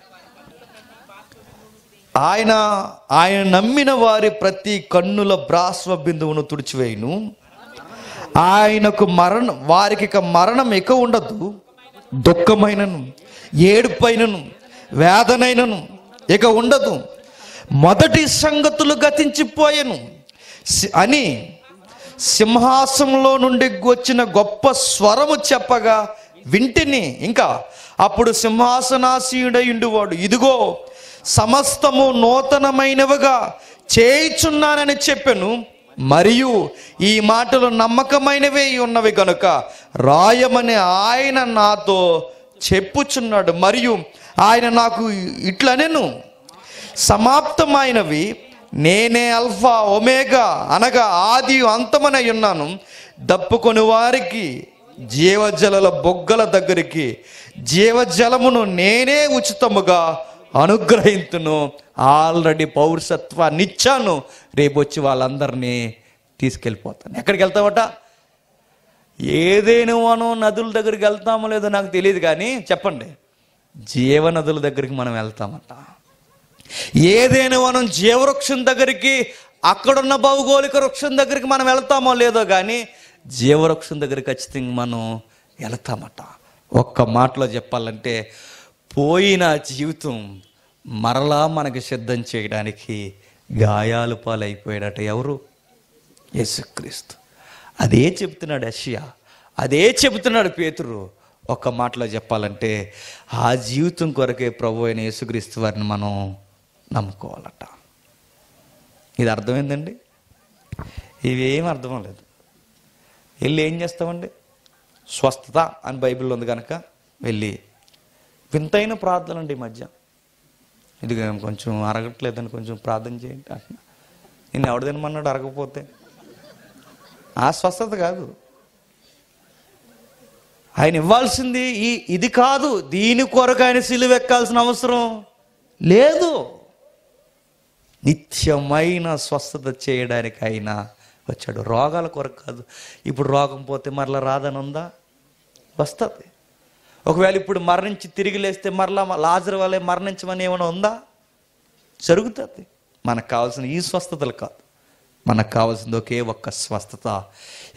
ఆయన ఆయన నమ్మిన వారి ప్రతి కన్నుల బ్రాస్వ బిందువును తుడిచివేయును ఆయనకు మరణం వారికి ఇక మరణం ఇక ఉండదు దుఃఖమైనను ఏడుపైనను వేదనైనను ఇక ఉండదు మొదటి సంగతులు గతించిపోయాను అని సింహాసంలో నుండి వచ్చిన గొప్ప స్వరము చెప్పగా వింటిని ఇంకా అప్పుడు సింహాసనాశీయుడయుండువాడు ఇదిగో సమస్తము నూతనమైనవిగా చేయిచున్నానని చెప్పాను మరియు ఈ మాటలు నమ్మకమైనవే ఉన్నవి కనుక రాయమని ఆయన నాతో చెప్పుచున్నాడు మరియు ఆయన నాకు నేను సమాప్తమైనవి నేనే అల్ఫా ఒమేగా అనగా ఆది అంతమనై ఉన్నాను దప్పుకొని వారికి జీవజలల బొగ్గల దగ్గరికి జీవజలమును నేనే ఉచితముగా అనుగ్రహించును ఆల్రెడీ పౌరసత్వాన్ని ఇచ్చాను రేపు వచ్చి వాళ్ళందరినీ తీసుకెళ్ళిపోతాను ఎక్కడికి వెళ్తామట ఏదైనా మనం నదుల దగ్గరికి వెళ్తామో లేదో నాకు తెలియదు కానీ చెప్పండి జీవనదుల దగ్గరికి మనం వెళ్తామట ఏదైనా మనం జీవవృక్షం దగ్గరికి అక్కడున్న భౌగోళిక వృక్షం దగ్గరికి మనం వెళ్తామో లేదో కానీ జీవవృక్షం దగ్గర ఖచ్చితంగా మనం వెళతామట ఒక్క మాటలో చెప్పాలంటే పోయిన జీవితం మరలా మనకు సిద్ధం చేయడానికి గాయాలు పాలైపోయాడట ఎవరు యేసుక్రీస్తు అదే చెబుతున్నాడు అషియా అదే చెబుతున్నాడు పేతురు ఒక్క మాటలో చెప్పాలంటే ఆ జీవితం కొరకే ప్రభు అయిన యేసుక్రీస్తు వారిని మనం నమ్ముకోవాలట ఇది అర్థమైందండి ఇవేం అర్థం లేదు వెళ్ళి ఏం చేస్తామండి స్వస్థత అని బైబిల్ ఉంది కనుక వెళ్ళి వింతైన ప్రార్థనలు అండి ఈ మధ్య ఇది కొంచెం అరగట్లేదని కొంచెం ప్రార్థన చేయండి అంటున్నా నేను ఎవడు తినమన్నాడు అరగకపోతే ఆ స్వస్థత కాదు ఆయన ఇవ్వాల్సింది ఈ ఇది కాదు దీని కొరకు ఆయన సిలువెక్కాల్సిన అవసరం లేదు నిత్యమైన స్వస్థత చేయడానికి అయినా వచ్చాడు రోగాల కొరకు కాదు ఇప్పుడు రోగం పోతే మరలా రాదని ఉందా వస్తుంది ఒకవేళ ఇప్పుడు మరణించి తిరిగి లేస్తే మరలా లాజర్ వల్లే మరణించమని ఏమైనా ఉందా జరుగుతుంది మనకు కావాల్సిన ఈ స్వస్థతలు కాదు మనకు కావాల్సింది ఒకే ఒక్క స్వస్థత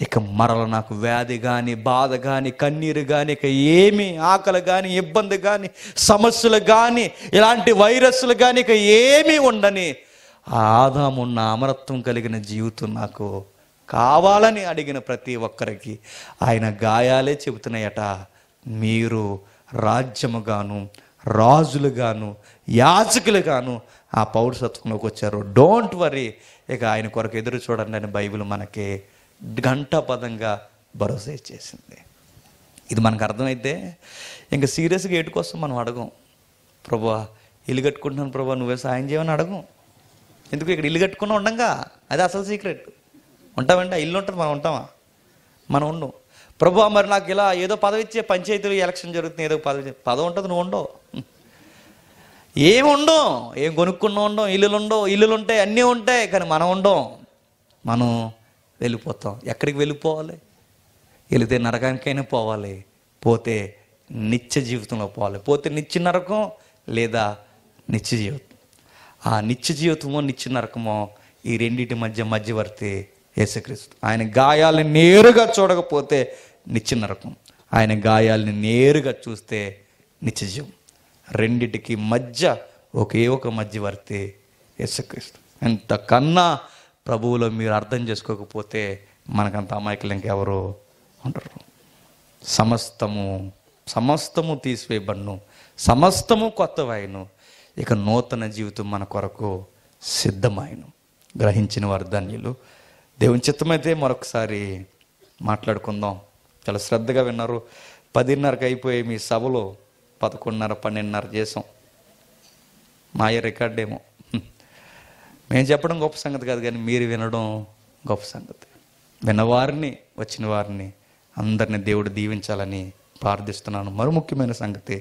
ఇక మరల నాకు వ్యాధి కానీ బాధ కానీ కన్నీరు కానీ ఇక ఏమి ఆకలి కానీ ఇబ్బంది కానీ సమస్యలు కానీ ఇలాంటి వైరస్లు కానీ ఇక ఏమీ ఉండని ఆ ఆదామున్న అమరత్వం కలిగిన జీవితం నాకు కావాలని అడిగిన ప్రతి ఒక్కరికి ఆయన గాయాలే చెబుతున్నాయట మీరు రాజ్యముగాను రాజులుగాను యాచకులుగాను ఆ పౌరసత్వంలోకి వచ్చారు డోంట్ వరీ ఇక ఆయన కొరకు ఎదురు చూడండి అని బైబిల్ మనకి పదంగా భరోసా ఇచ్చేసింది ఇది మనకు అర్థమైతే ఇంకా సీరియస్గా ఏటు కోసం మనం అడగం ప్రభా ఇల్లు కట్టుకుంటున్నాను ప్రభా నువ్వే సాయం చేయమని అడగం ఎందుకు ఇక్కడ ఇల్లు కట్టుకున్నా ఉండంగా అది అసలు సీక్రెట్ ఉంటామండి ఆ ఇల్లు ఉంటుంది మనం ఉంటామా మనం ఉండు ప్రభు మరి నాకు ఇలా ఏదో పదవి ఇచ్చే పంచాయతీలు ఎలక్షన్ జరుగుతుంది ఏదో పదవి పదవి ఉంటుంది నువ్వు ఉండవు ఏముండవు ఏం కొనుక్కున్నా ఉండవు ఇల్లులు ఉండవు ఇల్లులు ఉంటాయి అన్నీ ఉంటాయి కానీ మనం ఉండం మనం వెళ్ళిపోతాం ఎక్కడికి వెళ్ళిపోవాలి వెళితే నరకానికైనా పోవాలి పోతే నిత్య జీవితంలో పోవాలి పోతే నిత్య నరకం లేదా నిత్య జీవితం ఆ నిత్య జీవితమో నిత్య నరకమో ఈ రెండింటి మధ్య మధ్యవర్తి యేసుక్రీస్తు ఆయన గాయాలని నేరుగా చూడకపోతే నిత్య నరకం ఆయన గాయాలని నేరుగా చూస్తే నిత్య జీవం రెండిటికి మధ్య ఒకే ఒక మధ్యవర్తి యేసుక్రీస్తు ఎంతకన్నా కన్నా ప్రభువులో మీరు అర్థం చేసుకోకపోతే మనకంత అమాయకులు ఇంకెవరు ఉండరు సమస్తము సమస్తము తీసివేయబడ్ను సమస్తము కొత్తవైను ఇక నూతన జీవితం మన కొరకు సిద్ధమైన గ్రహించిన వారు దేవుని చిత్తమైతే మరొకసారి మాట్లాడుకుందాం చాలా శ్రద్ధగా విన్నారు పదిన్నరకు అయిపోయి మీ సభలో పదకొండున్నర పన్నెండున్నర చేసాం మాయ రికార్డ్ ఏమో మేము చెప్పడం గొప్ప సంగతి కాదు కానీ మీరు వినడం గొప్ప సంగతి విన్నవారిని వచ్చిన వారిని అందరిని దేవుడు దీవించాలని ప్రార్థిస్తున్నాను మరో ముఖ్యమైన సంగతి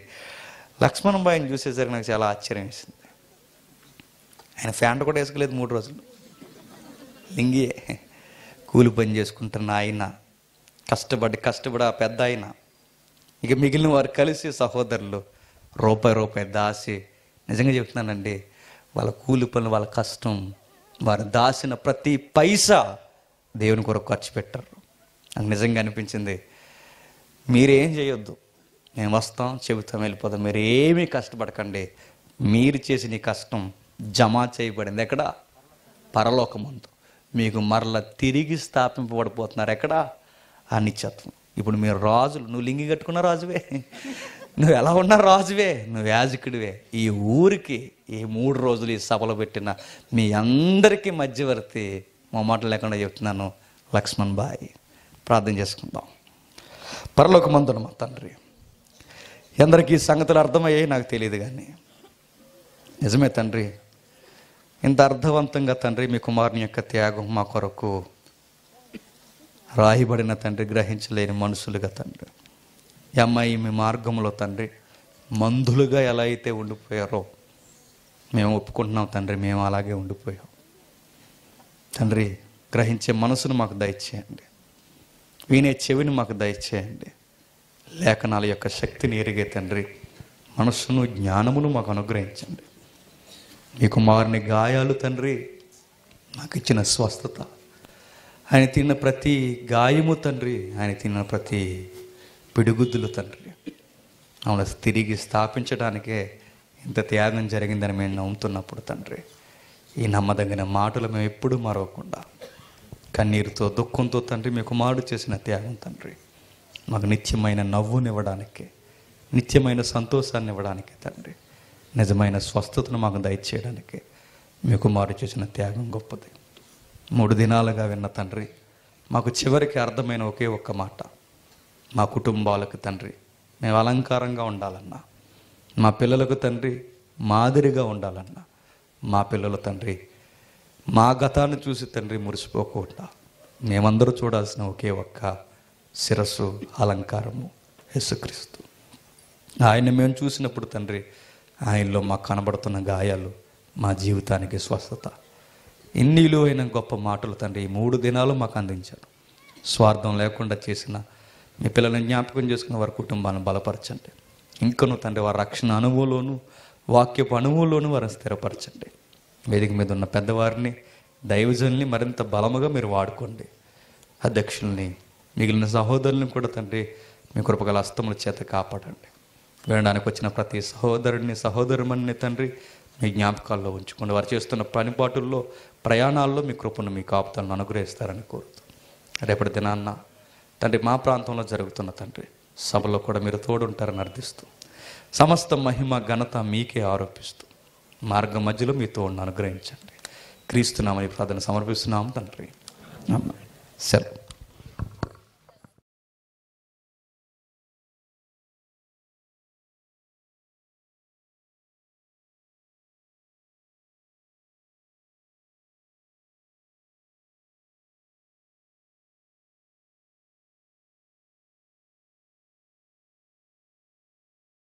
లక్ష్మణ్ చూసేసరికి నాకు చాలా ఆశ్చర్యం వేసింది ఆయన ఫ్యాంట్ కూడా వేసుకోలేదు మూడు రోజులు లింగియే కూలి పని చేసుకుంటున్న ఆయన కష్టపడి కష్టపడి ఆ పెద్ద ఆయన ఇక మిగిలిన వారు కలిసి సహోదరులు రూపాయి రూపాయి దాసి నిజంగా చెప్తున్నానండి వాళ్ళ కూలి పనులు వాళ్ళ కష్టం వారు దాసిన ప్రతి పైసా దేవుని కొరకు ఖర్చు పెట్టారు నాకు నిజంగా అనిపించింది మీరేం చేయొద్దు నేను వస్తాం చెబుతాం వెళ్ళిపోతాం మీరు ఏమీ కష్టపడకండి మీరు చేసిన కష్టం జమా చేయబడింది ఎక్కడ పరలోకమందు మీకు మరల తిరిగి స్థాపింపబడిపోతున్నారు ఎక్కడ అనిత్యత్వం ఇప్పుడు మీరు రాజులు నువ్వు లింగి కట్టుకున్న రాజువే నువ్వు ఎలా ఉన్నా రాజువే నువ్వు యాజకుడివే ఈ ఊరికి ఈ మూడు రోజులు ఈ సభలు పెట్టిన మీ అందరికీ మధ్యవర్తి మా మాటలు లేకుండా చెప్తున్నాను లక్ష్మణ్ బాయ్ ప్రార్థన చేసుకుందాం మందు మా తండ్రి ఎందరికీ సంగతులు అర్థమయ్యాయి నాకు తెలియదు కానీ నిజమే తండ్రి ఇంత అర్థవంతంగా తండ్రి మీ కుమారుని యొక్క త్యాగం మా కొరకు రాయిబడిన తండ్రి గ్రహించలేని మనుషులుగా తండ్రి ఈ అమ్మాయి మీ మార్గంలో తండ్రి మందులుగా ఎలా అయితే ఉండిపోయారో మేము ఒప్పుకుంటున్నాం తండ్రి మేము అలాగే ఉండిపోయాం తండ్రి గ్రహించే మనసును మాకు దయచేయండి వినే చెవిని మాకు దయచేయండి లేఖనాల యొక్క శక్తిని ఎరిగే తండ్రి మనస్సును జ్ఞానమును మాకు అనుగ్రహించండి మీకు మారిన గాయాలు తండ్రి నాకు ఇచ్చిన స్వస్థత ఆయన తిన్న ప్రతి గాయము తండ్రి ఆయన తిన్న ప్రతి పిడుగుద్దులు తండ్రి మమ్మల్ని తిరిగి స్థాపించడానికే ఇంత త్యాగం జరిగిందని మేము నమ్ముతున్నప్పుడు తండ్రి ఈ నమ్మదగిన మాటలు మేము ఎప్పుడూ మరవకుండా కన్నీరుతో దుఃఖంతో తండ్రి మీ కుమారుడు చేసిన త్యాగం తండ్రి మాకు నిత్యమైన నవ్వునివ్వడానికి నిత్యమైన సంతోషాన్ని ఇవ్వడానికి తండ్రి నిజమైన స్వస్థతను మాకు దయచేయడానికి మీ కుమారు చేసిన త్యాగం గొప్పది మూడు దినాలుగా విన్న తండ్రి మాకు చివరికి అర్థమైన ఒకే ఒక్క మాట మా కుటుంబాలకు తండ్రి మేము అలంకారంగా ఉండాలన్నా మా పిల్లలకు తండ్రి మాదిరిగా ఉండాలన్నా మా పిల్లల తండ్రి మా గతాన్ని చూసి తండ్రి మురిసిపోకుండా మేమందరూ చూడాల్సిన ఒకే ఒక్క శిరస్సు అలంకారము యేసుక్రీస్తు ఆయన మేము చూసినప్పుడు తండ్రి ఆయనలో మాకు కనబడుతున్న గాయాలు మా జీవితానికి స్వస్థత ఇన్ని విలువైన గొప్ప మాటలు తండ్రి ఈ మూడు దినాలు మాకు అందించారు స్వార్థం లేకుండా చేసిన మీ పిల్లలను జ్ఞాపకం చేసుకున్న వారి కుటుంబాన్ని బలపరచండి ఇంకను తండ్రి వారి రక్షణ అనుభవంలోను వాక్యపు అనుభవంలోను వారిని స్థిరపరచండి వేదిక మీద ఉన్న పెద్దవారిని దైవజనుల్ని మరింత బలముగా మీరు వాడుకోండి అధ్యక్షుల్ని మిగిలిన సహోదరులను కూడా తండ్రి మీ కృపగల అస్తముల చేత కాపాడండి వినడానికి వచ్చిన ప్రతి సహోదరుని సహోదరుమని తండ్రి మీ జ్ఞాపకాల్లో ఉంచుకుని వారు చేస్తున్న పనిపాటుల్లో ప్రయాణాల్లో మీ కృపను మీ కాపుతలను అనుగ్రహిస్తారని కోరుతూ రేపటి దినాన్న తండ్రి మా ప్రాంతంలో జరుగుతున్న తండ్రి సభలో కూడా మీరు తోడుంటారని అర్థిస్తూ సమస్త మహిమ ఘనత మీకే ఆరోపిస్తూ మార్గం మధ్యలో మీ తోడును అనుగ్రహించండి క్రీస్తున్నామని ప్రార్థన సమర్పిస్తున్నాము తండ్రి సరే